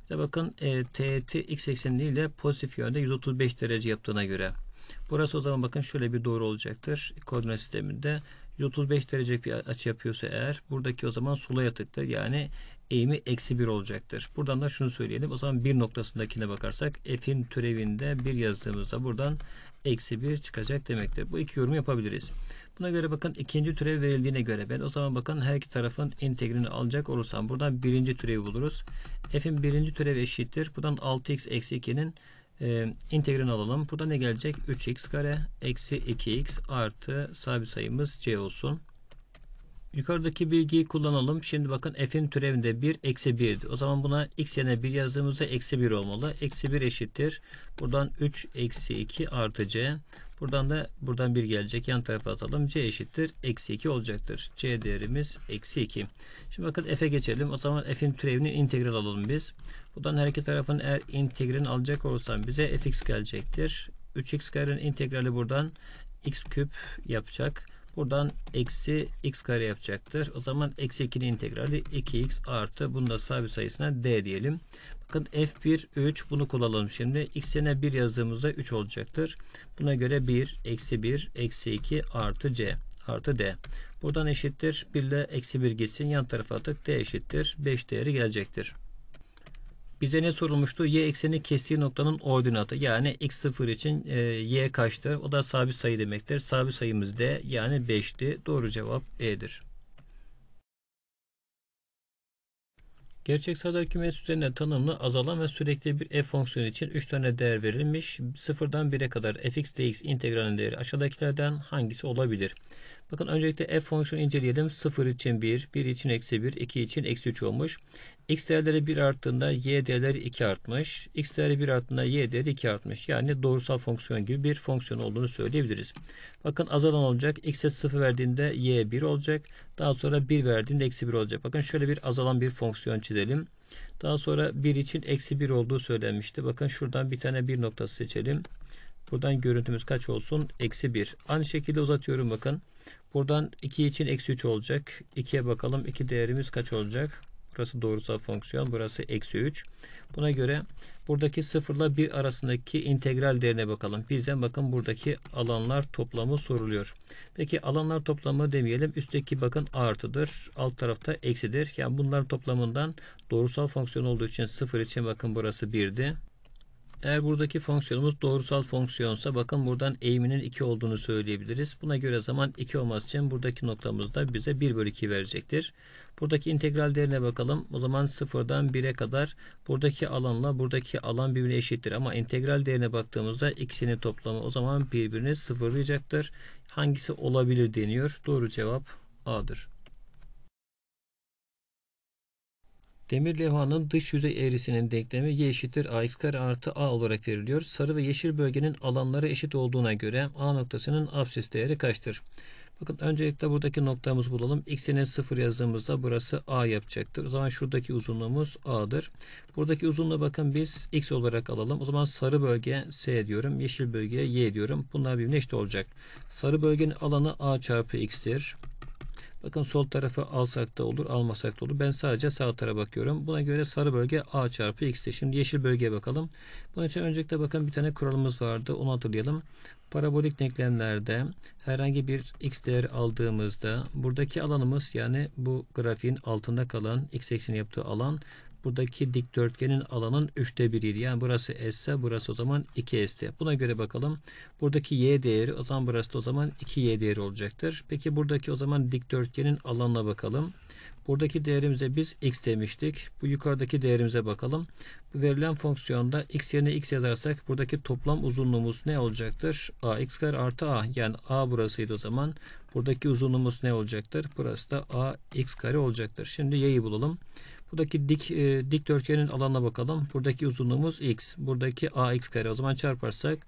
Bir de bakın e, teğeti x ekseni ile pozitif yönde 135 derece yaptığına göre. Burası o zaman bakın şöyle bir doğru olacaktır. Koordinat sisteminde 135 derece bir açı yapıyorsa eğer buradaki o zaman sola yatıktır. Yani eğimi eksi 1 olacaktır. Buradan da şunu söyleyelim. O zaman bir noktasındakine bakarsak f'in türevinde 1 yazdığımızda buradan eksi 1 çıkacak demektir. Bu iki yorum yapabiliriz. Buna göre bakın ikinci türev verildiğine göre ben o zaman bakın her iki tarafın integrini alacak olursam buradan birinci türevi buluruz. f'in birinci türevi eşittir. Buradan 6x eksi 2'nin e, integrini alalım. Burada ne gelecek? 3x kare eksi 2x artı sabit sayımız c olsun. Yukarıdaki bilgiyi kullanalım. Şimdi bakın f'in türevinde 1 eksi 1'di. O zaman buna x yerine 1 yazdığımızda eksi 1 olmalı. Eksi 1 eşittir. Buradan 3 eksi 2 artı c. Buradan da buradan 1 gelecek. Yan tarafa atalım. c eşittir. Eksi 2 olacaktır. c değerimiz eksi 2. Şimdi bakın f'e geçelim. O zaman f'in türevini integral alalım biz. Buradan her iki tarafın eğer integralini alacak olursam bize fx gelecektir. 3x karenin integrali buradan x küp yapacak. Buradan eksi x kare yapacaktır. O zaman eksi 2'nin integrali 2x artı bunun da sabit sayısına d diyelim. Bakın f1 3 bunu kullanalım şimdi. x yerine 1 yazdığımızda 3 olacaktır. Buna göre 1 eksi 1 eksi 2 artı c artı d. Buradan eşittir. 1 ile eksi 1 gitsin. Yan tarafa attık. d eşittir. 5 değeri gelecektir. Bize ne sorulmuştu? Y ekseni kestiği noktanın ordinatı. Yani x0 için e, y kaçtır? O da sabit sayı demektir. Sabit sayımız D yani 5'ti. Doğru cevap E'dir. Gerçek sayılar kümesi üzerinde tanımlı azalan ve sürekli bir f fonksiyonu için 3 tane değer verilmiş. 0'dan 1'e kadar fx dx integralinin değeri aşağıdakilerden hangisi olabilir? Bakın öncelikle f fonksiyonu inceleyelim. 0 için 1, 1 için eksi 1, 2 için eksi 3 olmuş. x değerleri 1 arttığında y değerleri 2 artmış. x değerleri 1 arttığında y değeri 2 artmış. Yani doğrusal fonksiyon gibi bir fonksiyon olduğunu söyleyebiliriz. Bakın azalan olacak. x'e 0 verdiğinde y 1 olacak. Daha sonra 1 verdiğinde eksi 1 olacak. Bakın şöyle bir azalan bir fonksiyon çizelim. Daha sonra 1 için eksi 1 olduğu söylenmişti. Bakın şuradan bir tane 1 noktası seçelim. Buradan görüntümüz kaç olsun? Eksi 1. Aynı şekilde uzatıyorum bakın. Buradan 2 için eksi 3 olacak. 2'ye bakalım. 2 değerimiz kaç olacak? Burası doğrusal fonksiyon. Burası eksi 3. Buna göre buradaki 0 ile 1 arasındaki integral değerine bakalım. Bizden bakın buradaki alanlar toplamı soruluyor. Peki alanlar toplamı demeyelim. Üstteki bakın artıdır. Alt tarafta eksidir. Yani bunların toplamından doğrusal fonksiyon olduğu için 0 için bakın burası 1'di. Eğer buradaki fonksiyonumuz doğrusal fonksiyonsa bakın buradan eğiminin 2 olduğunu söyleyebiliriz. Buna göre zaman 2 olması için buradaki noktamız da bize 1 bölü 2 verecektir. Buradaki integral değerine bakalım. O zaman 0'dan 1'e kadar buradaki alanla buradaki alan birbirine eşittir. Ama integral değerine baktığımızda ikisinin toplamı o zaman birbirini sıfırlayacaktır. Hangisi olabilir deniyor. Doğru cevap A'dır. Demir levhanın dış yüzey eğrisinin denklemi y eşittir ax kare artı a olarak veriliyor. Sarı ve yeşil bölgenin alanları eşit olduğuna göre a noktasının absis değeri kaçtır? Bakın öncelikle buradaki noktamızı bulalım. X'ine 0 yazdığımızda burası A yapacaktır. O zaman şuradaki uzunluğumuz A'dır. Buradaki uzunluğu bakın biz X olarak alalım. O zaman sarı bölge S diyorum. Yeşil bölge Y diyorum. Bunlar birbirine eşit olacak. Sarı bölgenin alanı A çarpı X'tir. Bakın sol tarafı alsak da olur almasak da olur. Ben sadece sağ tarafa bakıyorum. Buna göre sarı bölge A çarpı x'te. Şimdi yeşil bölgeye bakalım. Bunun için öncelikle bakın bir tane kuralımız vardı. Onu hatırlayalım. Parabolik denklemlerde herhangi bir x değeri aldığımızda buradaki alanımız yani bu grafiğin altında kalan x ekseni yaptığı alan buradaki dikdörtgenin alanın üçte biriydi. Yani burası S ise burası o zaman 2S'ti. Buna göre bakalım. Buradaki Y değeri o zaman burası da o zaman 2Y değeri olacaktır. Peki buradaki o zaman dikdörtgenin alanına bakalım. Buradaki değerimize biz x demiştik. Bu yukarıdaki değerimize bakalım. Bu verilen fonksiyonda x yerine x yazarsak buradaki toplam uzunluğumuz ne olacaktır? ax kare artı a. Yani a burasıydı o zaman. Buradaki uzunluğumuz ne olacaktır? Burası da ax kare olacaktır. Şimdi y'yi bulalım. Buradaki dik e, dikdörtgenin alanına bakalım. Buradaki uzunluğumuz x. Buradaki ax kare. O zaman çarparsak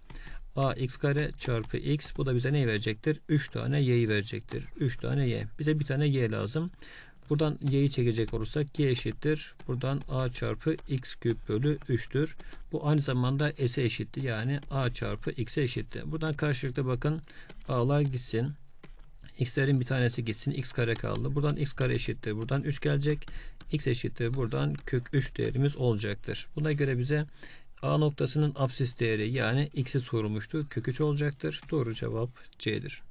ax kare çarpı x. Bu da bize neyi verecektir? 3 tane y'yi verecektir. 3 tane y. Bize bir tane y lazım. Buradan y'yi çekecek olursak y eşittir. Buradan a çarpı x küp bölü 3'tür. Bu aynı zamanda s'e eşitti. Yani a çarpı x'e eşitti. Buradan karşılıklı bakın a'lar gitsin x'lerin bir tanesi gitsin. x kare kaldı. Buradan x kare eşittir. Buradan 3 gelecek. x eşittir. Buradan kök 3 değerimiz olacaktır. Buna göre bize A noktasının absis değeri yani x'i sorulmuştu. Kök 3 olacaktır. Doğru cevap C'dir.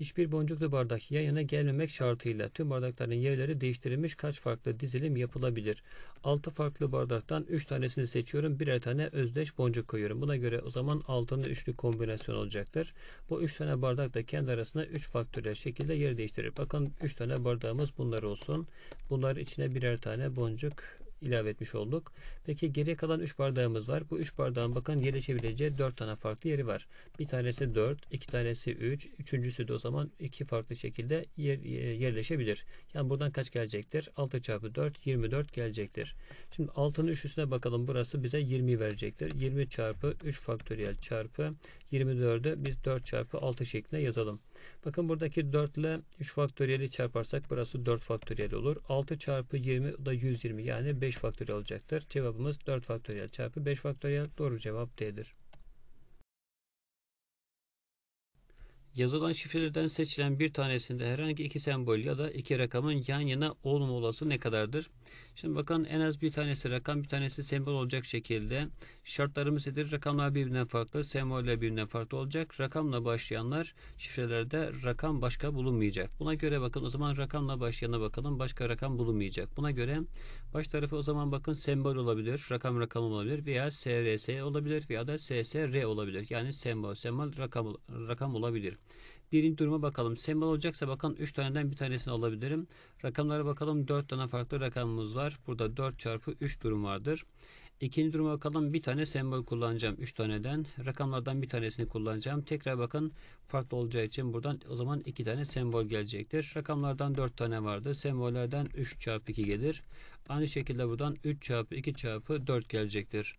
Hiçbir boncuklu bardak yan yana gelmemek şartıyla tüm bardakların yerleri değiştirilmiş kaç farklı dizilim yapılabilir? 6 farklı bardaktan 3 tanesini seçiyorum. Birer tane özdeş boncuk koyuyorum. Buna göre o zaman 6'nın üçlü kombinasyon olacaktır. Bu 3 tane bardak da kendi arasında 3 faktörel şekilde yer değiştirir. Bakın 3 tane bardağımız bunlar olsun. Bunlar içine birer tane boncuk ilave etmiş olduk. Peki geriye kalan 3 bardağımız var. Bu 3 bardağın bakın yerleşebileceği 4 tane farklı yeri var. Bir tanesi 4, iki tanesi 3, üçüncüsü de o zaman 2 farklı şekilde yer, e, yerleşebilir. Yani buradan kaç gelecektir? 6 çarpı 4, 24 gelecektir. Şimdi 6'nın 3 bakalım. Burası bize 20 verecektir. 20 çarpı 3 faktöriyel çarpı 24'ü biz 4 çarpı 6 şeklinde yazalım. Bakın buradaki 4 ile 3 faktöriyeli çarparsak burası 4 faktöriyel olur. 6 çarpı 20 da 120 yani 5 faktöriyel olacaktır. Cevabımız 4 faktöriyel çarpı 5 faktöriyel doğru cevap D'dir. Yazılan şifrelerden seçilen bir tanesinde herhangi iki sembol ya da iki rakamın yan yana olma olası ne kadardır? Şimdi bakın en az bir tanesi rakam bir tanesi sembol olacak şekilde şartlarımız nedir? Rakamlar birbirinden farklı, semboller birbirinden farklı olacak. Rakamla başlayanlar şifrelerde rakam başka bulunmayacak. Buna göre bakın o zaman rakamla başlayana bakalım başka rakam bulunmayacak. Buna göre baş tarafı o zaman bakın sembol olabilir, rakam rakam olabilir veya SRS olabilir veya da SSR olabilir. Yani sembol, sembol rakam, rakam olabilir. Birinci duruma bakalım. Sembol olacaksa bakın 3 taneden bir tanesini alabilirim. Rakamlara bakalım. 4 tane farklı rakamımız var. Burada 4 çarpı 3 durum vardır. İkinci duruma bakalım. Bir tane sembol kullanacağım. 3 taneden. Rakamlardan bir tanesini kullanacağım. Tekrar bakın farklı olacağı için buradan o zaman 2 tane sembol gelecektir. Rakamlardan 4 tane vardı. Sembollerden 3 çarpı 2 gelir. Aynı şekilde buradan 3 çarpı 2 çarpı 4 gelecektir.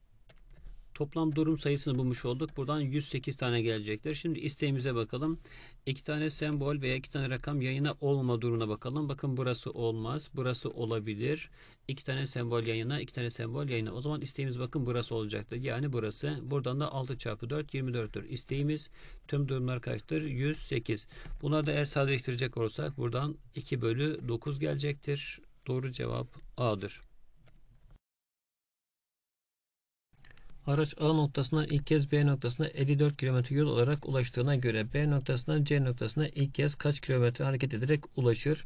Toplam durum sayısını bulmuş olduk. Buradan 108 tane gelecektir. Şimdi isteğimize bakalım. 2 tane sembol veya 2 tane rakam yayına olma durumuna bakalım. Bakın burası olmaz. Burası olabilir. 2 tane sembol yayına, 2 tane sembol yayına. O zaman isteğimiz bakın burası olacaktır. Yani burası. Buradan da 6 çarpı 4 24'tür. İsteğimiz tüm durumlar kaçtır? 108. Bunları da eğer sadeleştirecek olursak buradan 2 bölü 9 gelecektir. Doğru cevap A'dır. Araç A noktasına ilk kez B noktasına 54 km yol olarak ulaştığına göre B noktasından C noktasına ilk kez kaç kilometre hareket ederek ulaşır?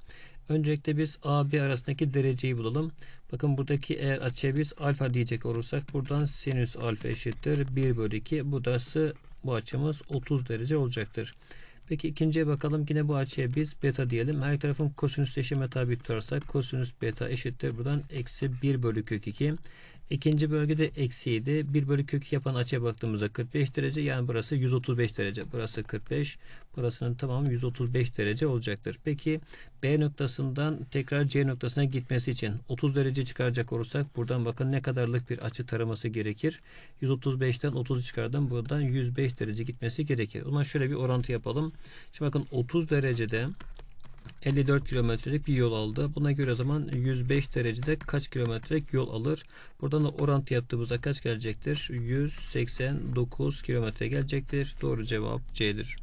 Öncelikle biz A, B arasındaki dereceyi bulalım. Bakın buradaki eğer açıya biz alfa diyecek olursak buradan sinüs alfa eşittir 1 bölü 2. Bu da bu açımız 30 derece olacaktır. Peki ikinciye bakalım. Yine bu açıya biz beta diyelim. Her tarafın kosinüs kosinüsleşime tabi tutarsak kosinüs beta eşittir. Buradan eksi 1 bölü kök 2. İkinci bölgede eksiydi. 1 bölü kökü yapan açıya baktığımızda 45 derece. Yani burası 135 derece. Burası 45. Burasının tamamı 135 derece olacaktır. Peki B noktasından tekrar C noktasına gitmesi için 30 derece çıkaracak olursak buradan bakın ne kadarlık bir açı taraması gerekir. 135'ten 30 çıkardım. Buradan 105 derece gitmesi gerekir. O şöyle bir orantı yapalım. Şimdi bakın 30 derecede 54 kilometrelik bir yol aldı. Buna göre zaman 105 derecede kaç kilometrelik yol alır? Buradan da orantı yaptığımızda kaç gelecektir? 189 kilometre gelecektir. Doğru cevap C'dir.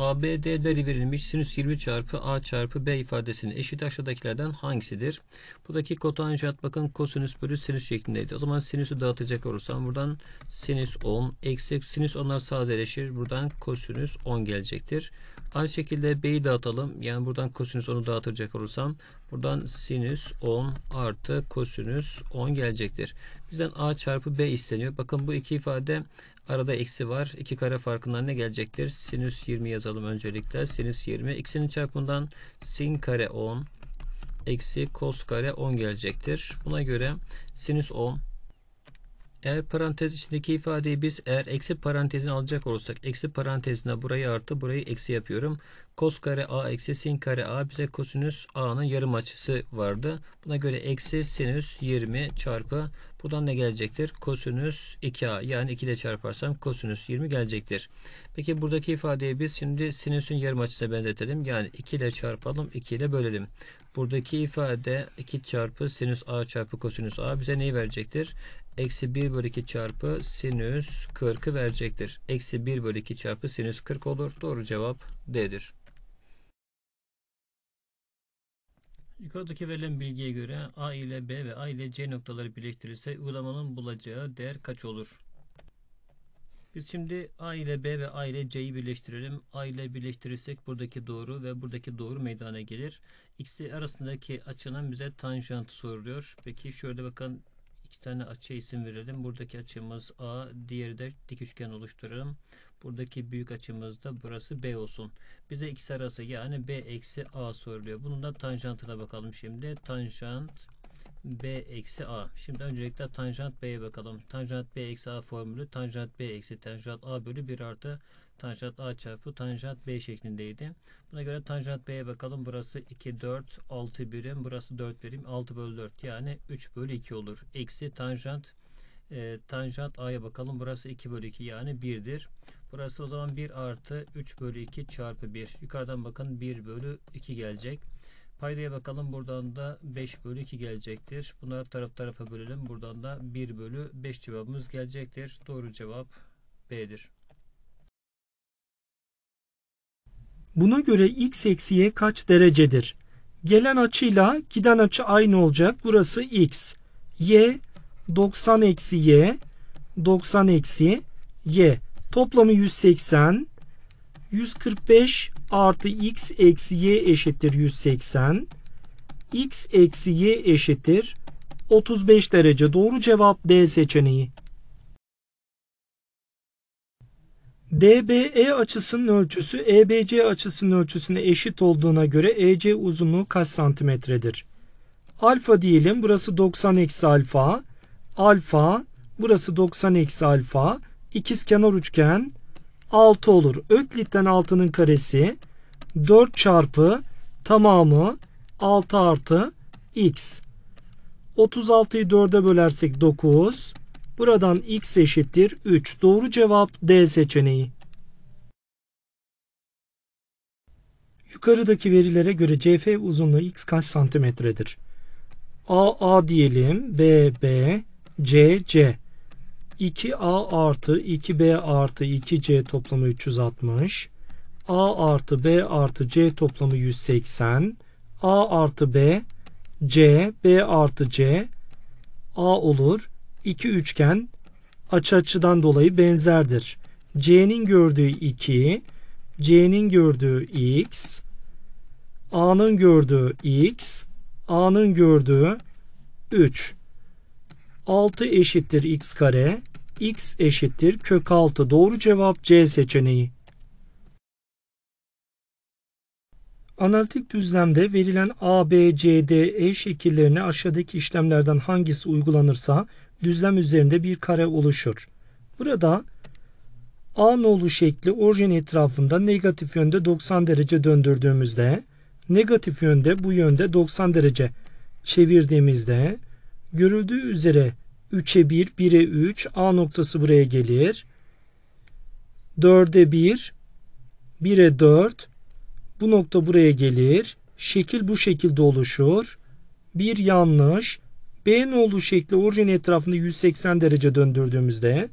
ABD verilmiş sinüs 20 çarpı A çarpı B ifadesinin eşit aşağıdakilerden hangisidir? Buradaki kotanjant bakın kosinüs bölü sinüs şeklindeydi. O zaman sinüsü dağıtacak olursam buradan sinüs 10 eksi sinüs onlar sadeleşir. Buradan kosinüs 10 gelecektir. Aynı şekilde B'yi dağıtalım. Yani buradan kosinüs 10'u dağıtacak olursam buradan sinüs 10 artı kosinüs 10 gelecektir. Bizden A çarpı B isteniyor. Bakın bu iki ifade Arada eksi var. 2 kare farkından ne gelecektir? Sinüs 20 yazalım öncelikle. Sinüs 20. İkisinin çarpımından sin kare 10 eksi kos kare 10 gelecektir. Buna göre sinüs 10 eğer parantez içindeki ifadeyi biz eğer eksi parantezini alacak olursak eksi parantezine burayı artı burayı eksi yapıyorum. Kos kare a eksi sin kare a bize kosinüs a'nın yarım açısı vardı. Buna göre eksi sinüs 20 çarpı buradan ne gelecektir? Kosinüs 2a yani 2 ile çarparsam kosinüs 20 gelecektir. Peki buradaki ifadeyi biz şimdi sinüsün yarım açısına benzetelim. Yani 2 ile çarpalım 2 ile bölelim. Buradaki ifade 2 çarpı sinüs a çarpı kosinüs a bize neyi verecektir? eksi 1 bölü 2 çarpı sinüs 40'ı verecektir. Eksi 1 bölü 2 çarpı sinüs 40 olur. Doğru cevap D'dir. Yukarıdaki verilen bilgiye göre A ile B ve A ile C noktaları birleştirilse uygulamanın bulacağı değer kaç olur? Biz şimdi A ile B ve A ile C'yi birleştirelim. A ile birleştirirsek buradaki doğru ve buradaki doğru meydana gelir. İkisi arasındaki açının bize tanjantı soruluyor. Peki şöyle bakın iki tane açı isim verelim. Buradaki açımız A, diğeri de dik üçgen oluşturalım. Buradaki büyük açımız da burası B olsun. Bize ikisi arası yani B eksi A soruluyor. Bunun da tanjantına bakalım şimdi. Tanjant B eksi A. Şimdi öncelikle tanjant B'ye bakalım. Tanjant B eksi A formülü tanjant B eksi tanjant A bölü 1 artı tanjant a çarpı tanjant b şeklindeydi. Buna göre tanjant b'ye bakalım. Burası 2, 4, 6 birim. Burası 4 birim. 6 bölü 4 yani 3 bölü 2 olur. Eksi tanjant e, tanjant a'ya bakalım. Burası 2 bölü 2 yani 1'dir. Burası o zaman 1 artı 3 bölü 2 çarpı 1. Yukarıdan bakın 1 bölü 2 gelecek. Paydaya bakalım. Buradan da 5 bölü 2 gelecektir. Bunları taraf tarafa bölelim. Buradan da 1 bölü 5 cevabımız gelecektir. Doğru cevap B'dir. Buna göre x eksi y kaç derecedir? Gelen açıyla giden açı aynı olacak. Burası x. y 90 eksi y 90 eksi y. Toplamı 180. 145 artı x eksi y eşittir 180. x eksi y eşittir 35 derece. Doğru cevap D seçeneği. DBE açısının ölçüsü EBC açısının ölçüsüne eşit olduğuna göre EC uzunluğu kaç santimetredir? Alfa diyelim burası 90 eksi alfa. Alfa burası 90 eksi alfa. İkiz kenar üçgen 6 olur. Öklitten 6'nın karesi 4 çarpı tamamı 6 artı x. 36'yı 4'e bölersek 9. Buradan x eşittir 3. Doğru cevap D seçeneği. Yukarıdaki verilere göre CF uzunluğu x kaç santimetredir? AA diyelim. BB, CC. 2A artı 2B artı 2C toplamı 360. A artı B artı C toplamı 180. A artı B, C, B artı C, A olur iki üçgen açı açıdan dolayı benzerdir. C'nin gördüğü 2, C'nin gördüğü x, A'nın gördüğü x, A'nın gördüğü 3. 6 eşittir x kare, x eşittir kök 6. Doğru cevap C seçeneği. Analitik düzlemde verilen A, B, C, D, E şekillerini aşağıdaki işlemlerden hangisi uygulanırsa düzlem üzerinde bir kare oluşur. Burada A nolu şekli orijin etrafında negatif yönde 90 derece döndürdüğümüzde negatif yönde bu yönde 90 derece çevirdiğimizde görüldüğü üzere 3'e 1, 1'e 3 A noktası buraya gelir. 4'e 1, 1'e 4 bu nokta buraya gelir. Şekil bu şekilde oluşur. Bir yanlış, B'nin şekli orijin etrafını 180 derece döndürdüğümüzde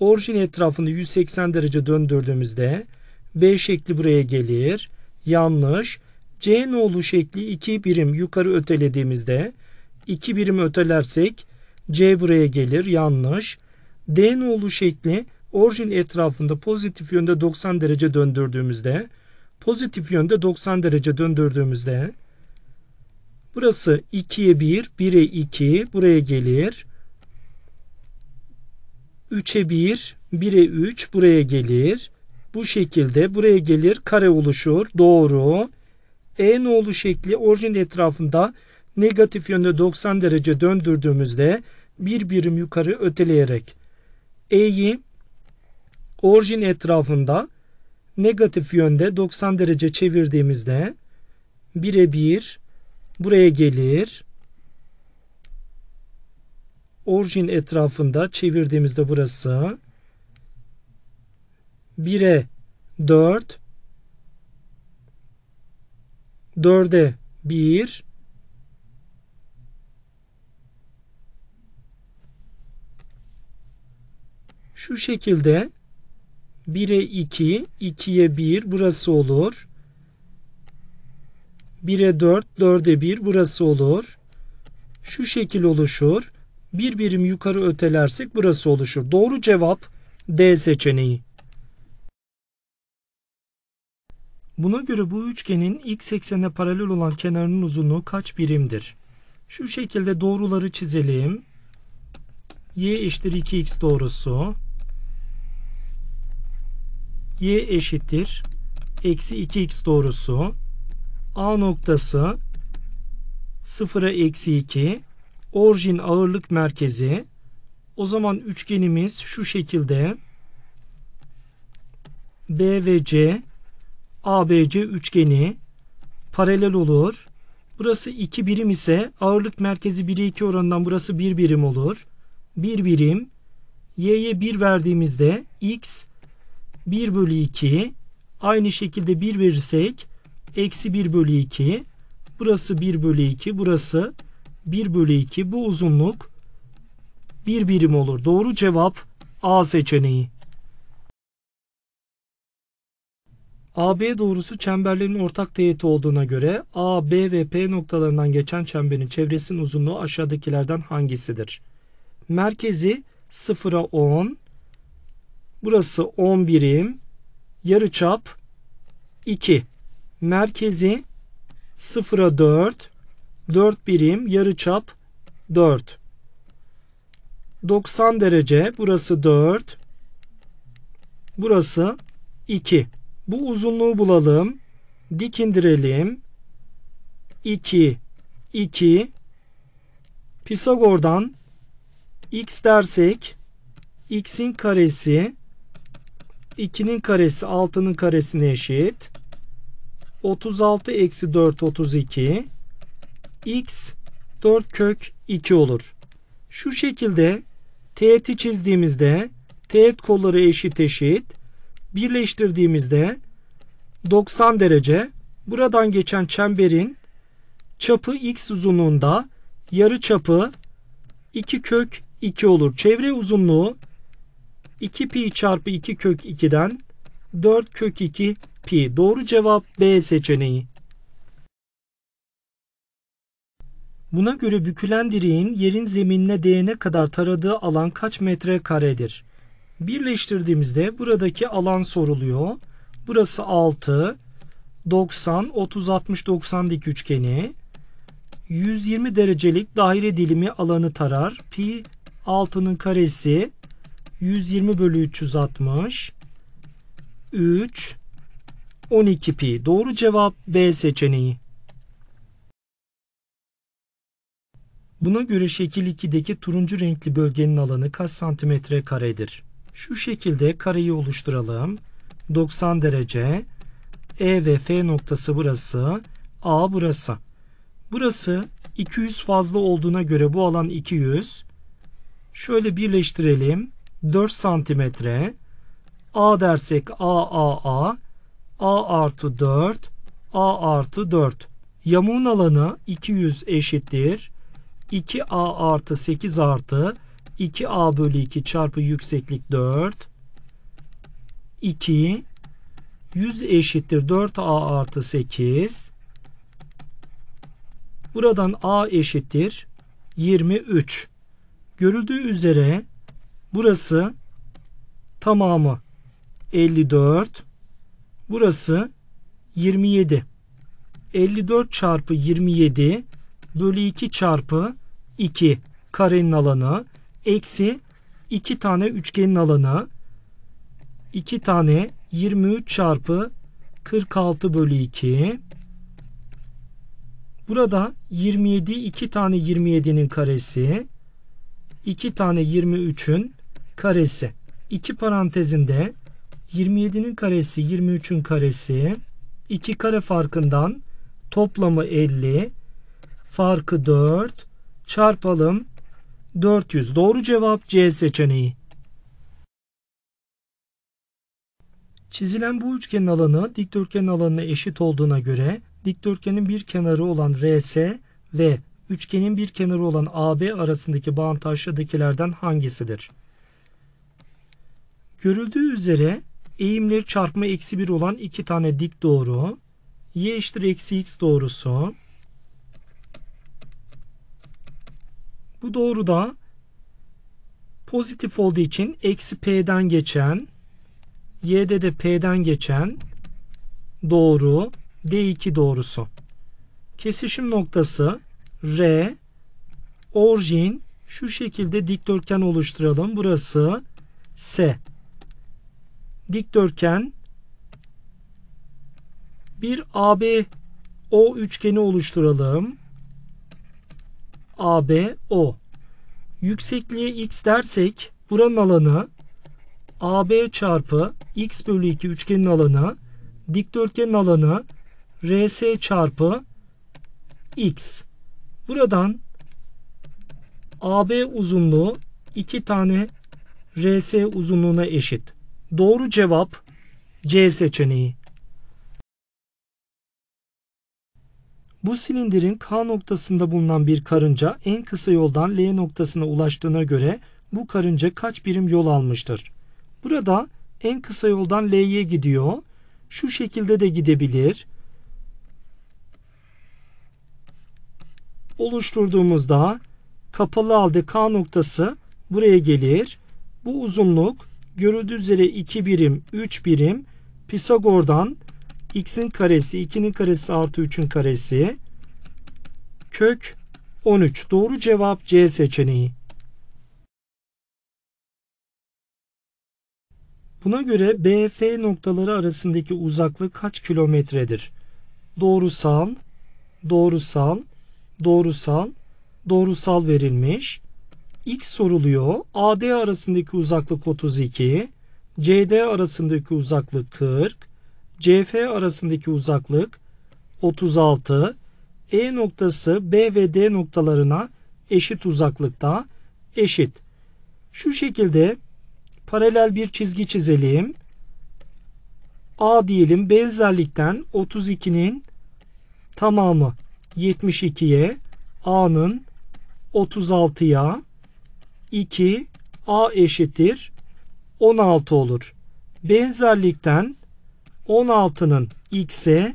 orijin etrafını 180 derece döndürdüğümüzde B şekli buraya gelir. Yanlış. C nolu şekli 2 birim yukarı ötelediğimizde 2 birim ötelersek C buraya gelir. Yanlış. D nolu şekli orijin etrafında pozitif yönde 90 derece döndürdüğümüzde pozitif yönde 90 derece döndürdüğümüzde Burası 2'ye 1, 1'e 2 buraya gelir. 3'e 1, 1'e 3 buraya gelir. Bu şekilde buraya gelir kare oluşur. Doğru. E nolu şekli orijin etrafında negatif yönde 90 derece döndürdüğümüzde bir birim yukarı öteleyerek E'yi orijin etrafında negatif yönde 90 derece çevirdiğimizde 1'e 1, buraya gelir. Orijin etrafında çevirdiğimizde burası 1'e 4 4'e 1 şu şekilde 1'e 2 2'ye 1 burası olur. 1'e 4, 4'e 1 burası olur. Şu şekil oluşur. Bir birim yukarı ötelersek burası oluşur. Doğru cevap D seçeneği. Buna göre bu üçgenin x eksenine paralel olan kenarının uzunluğu kaç birimdir? Şu şekilde doğruları çizelim. y eşittir 2x doğrusu. y eşittir eksi 2x doğrusu. A noktası 0'a eksi 2 orijin ağırlık merkezi o zaman üçgenimiz şu şekilde B ve C ABC üçgeni paralel olur. Burası 2 birim ise ağırlık merkezi 1'e 2 oranından burası 1 birim olur. 1 birim y'ye 1 verdiğimizde x 1 bölü 2 aynı şekilde 1 verirsek eksi 1 bölü 2. Burası 1 bölü 2. Burası 1 bölü 2. Bu uzunluk 1 birim olur. Doğru cevap A seçeneği. AB doğrusu çemberlerin ortak teğeti olduğuna göre A, B ve P noktalarından geçen çemberin çevresinin uzunluğu aşağıdakilerden hangisidir? Merkezi 0'a 10, burası 10 birim, yarıçap 2 merkezi 0'a 4 4 birim yarıçap 4 90 derece burası 4 burası 2 bu uzunluğu bulalım dik indirelim 2 2 Pisagor'dan x dersek x'in karesi 2'nin karesi 6'nın karesine eşit 36 eksi 4 32 x 4 kök 2 olur. Şu şekilde teğeti çizdiğimizde teğet kolları eşit eşit birleştirdiğimizde 90 derece buradan geçen çemberin çapı x uzunluğunda yarı çapı 2 kök 2 olur. Çevre uzunluğu 2 pi çarpı 2 kök 2'den 4 kök 2 pi. Doğru cevap B seçeneği. Buna göre bükülen direğin yerin zeminine değene kadar taradığı alan kaç metre karedir? Birleştirdiğimizde buradaki alan soruluyor. Burası 6, 90, 30, 60, 90 dik üçgeni. 120 derecelik daire dilimi alanı tarar. Pi 6'nın karesi 120 bölü 360. 3 12 pi. Doğru cevap B seçeneği. Buna göre şekil 2'deki turuncu renkli bölgenin alanı kaç santimetre karedir? Şu şekilde kareyi oluşturalım. 90 derece. E ve F noktası burası. A burası. Burası 200 fazla olduğuna göre bu alan 200. Şöyle birleştirelim. 4 santimetre. A dersek A A A a artı 4 a artı 4. Yamuğun alanı 200 eşittir. 2a artı 8 artı 2a bölü 2 çarpı yükseklik 4. 2 100 eşittir 4a artı 8. Buradan a eşittir 23. Görüldüğü üzere burası tamamı 54. Burası 27. 54 çarpı 27 bölü 2 çarpı 2 karenin alanı eksi 2 tane üçgenin alanı 2 tane 23 çarpı 46 bölü 2 Burada 27 2 tane 27'nin karesi 2 tane 23'ün karesi. 2 parantezinde 27'nin karesi 23'ün karesi 2 kare farkından toplamı 50 farkı 4 çarpalım 400. Doğru cevap C seçeneği. Çizilen bu üçgenin alanı dikdörtgenin alanına eşit olduğuna göre dikdörtgenin bir kenarı olan RS ve üçgenin bir kenarı olan AB arasındaki bağıntı aşağıdakilerden hangisidir? Görüldüğü üzere Eğimleri çarpma eksi 1 olan iki tane dik doğru. Y eşittir eksi x doğrusu. Bu doğru da pozitif olduğu için eksi p'den geçen y'de de p'den geçen doğru d2 doğrusu. Kesişim noktası R orijin şu şekilde dikdörtgen oluşturalım. Burası S dikdörtgen bir ABO üçgeni oluşturalım. ABO. Yüksekliğe x dersek buranın alanı AB çarpı x bölü 2 üçgenin alanı dikdörtgenin alanı RS çarpı x. Buradan AB uzunluğu iki tane RS uzunluğuna eşit. Doğru cevap C seçeneği. Bu silindirin K noktasında bulunan bir karınca en kısa yoldan L noktasına ulaştığına göre bu karınca kaç birim yol almıştır? Burada en kısa yoldan L'ye gidiyor. Şu şekilde de gidebilir. Oluşturduğumuzda kapalı halde K noktası buraya gelir. Bu uzunluk görüldüğü üzere 2 birim 3 birim Pisagor'dan x'in karesi 2'nin karesi artı 3'ün karesi kök 13. Doğru cevap C seçeneği. Buna göre BF noktaları arasındaki uzaklık kaç kilometredir? Doğrusal, doğrusal, doğrusal, doğrusal verilmiş x soruluyor. AD arasındaki uzaklık 32, CD arasındaki uzaklık 40, CF arasındaki uzaklık 36, E noktası B ve D noktalarına eşit uzaklıkta eşit. Şu şekilde paralel bir çizgi çizelim. A diyelim benzerlikten 32'nin tamamı 72'ye, A'nın 36'ya, 2 a eşittir 16 olur. Benzerlikten 16'nın x'e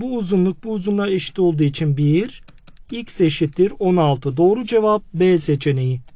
bu uzunluk bu uzunluğa eşit olduğu için 1 x eşittir 16. Doğru cevap B seçeneği.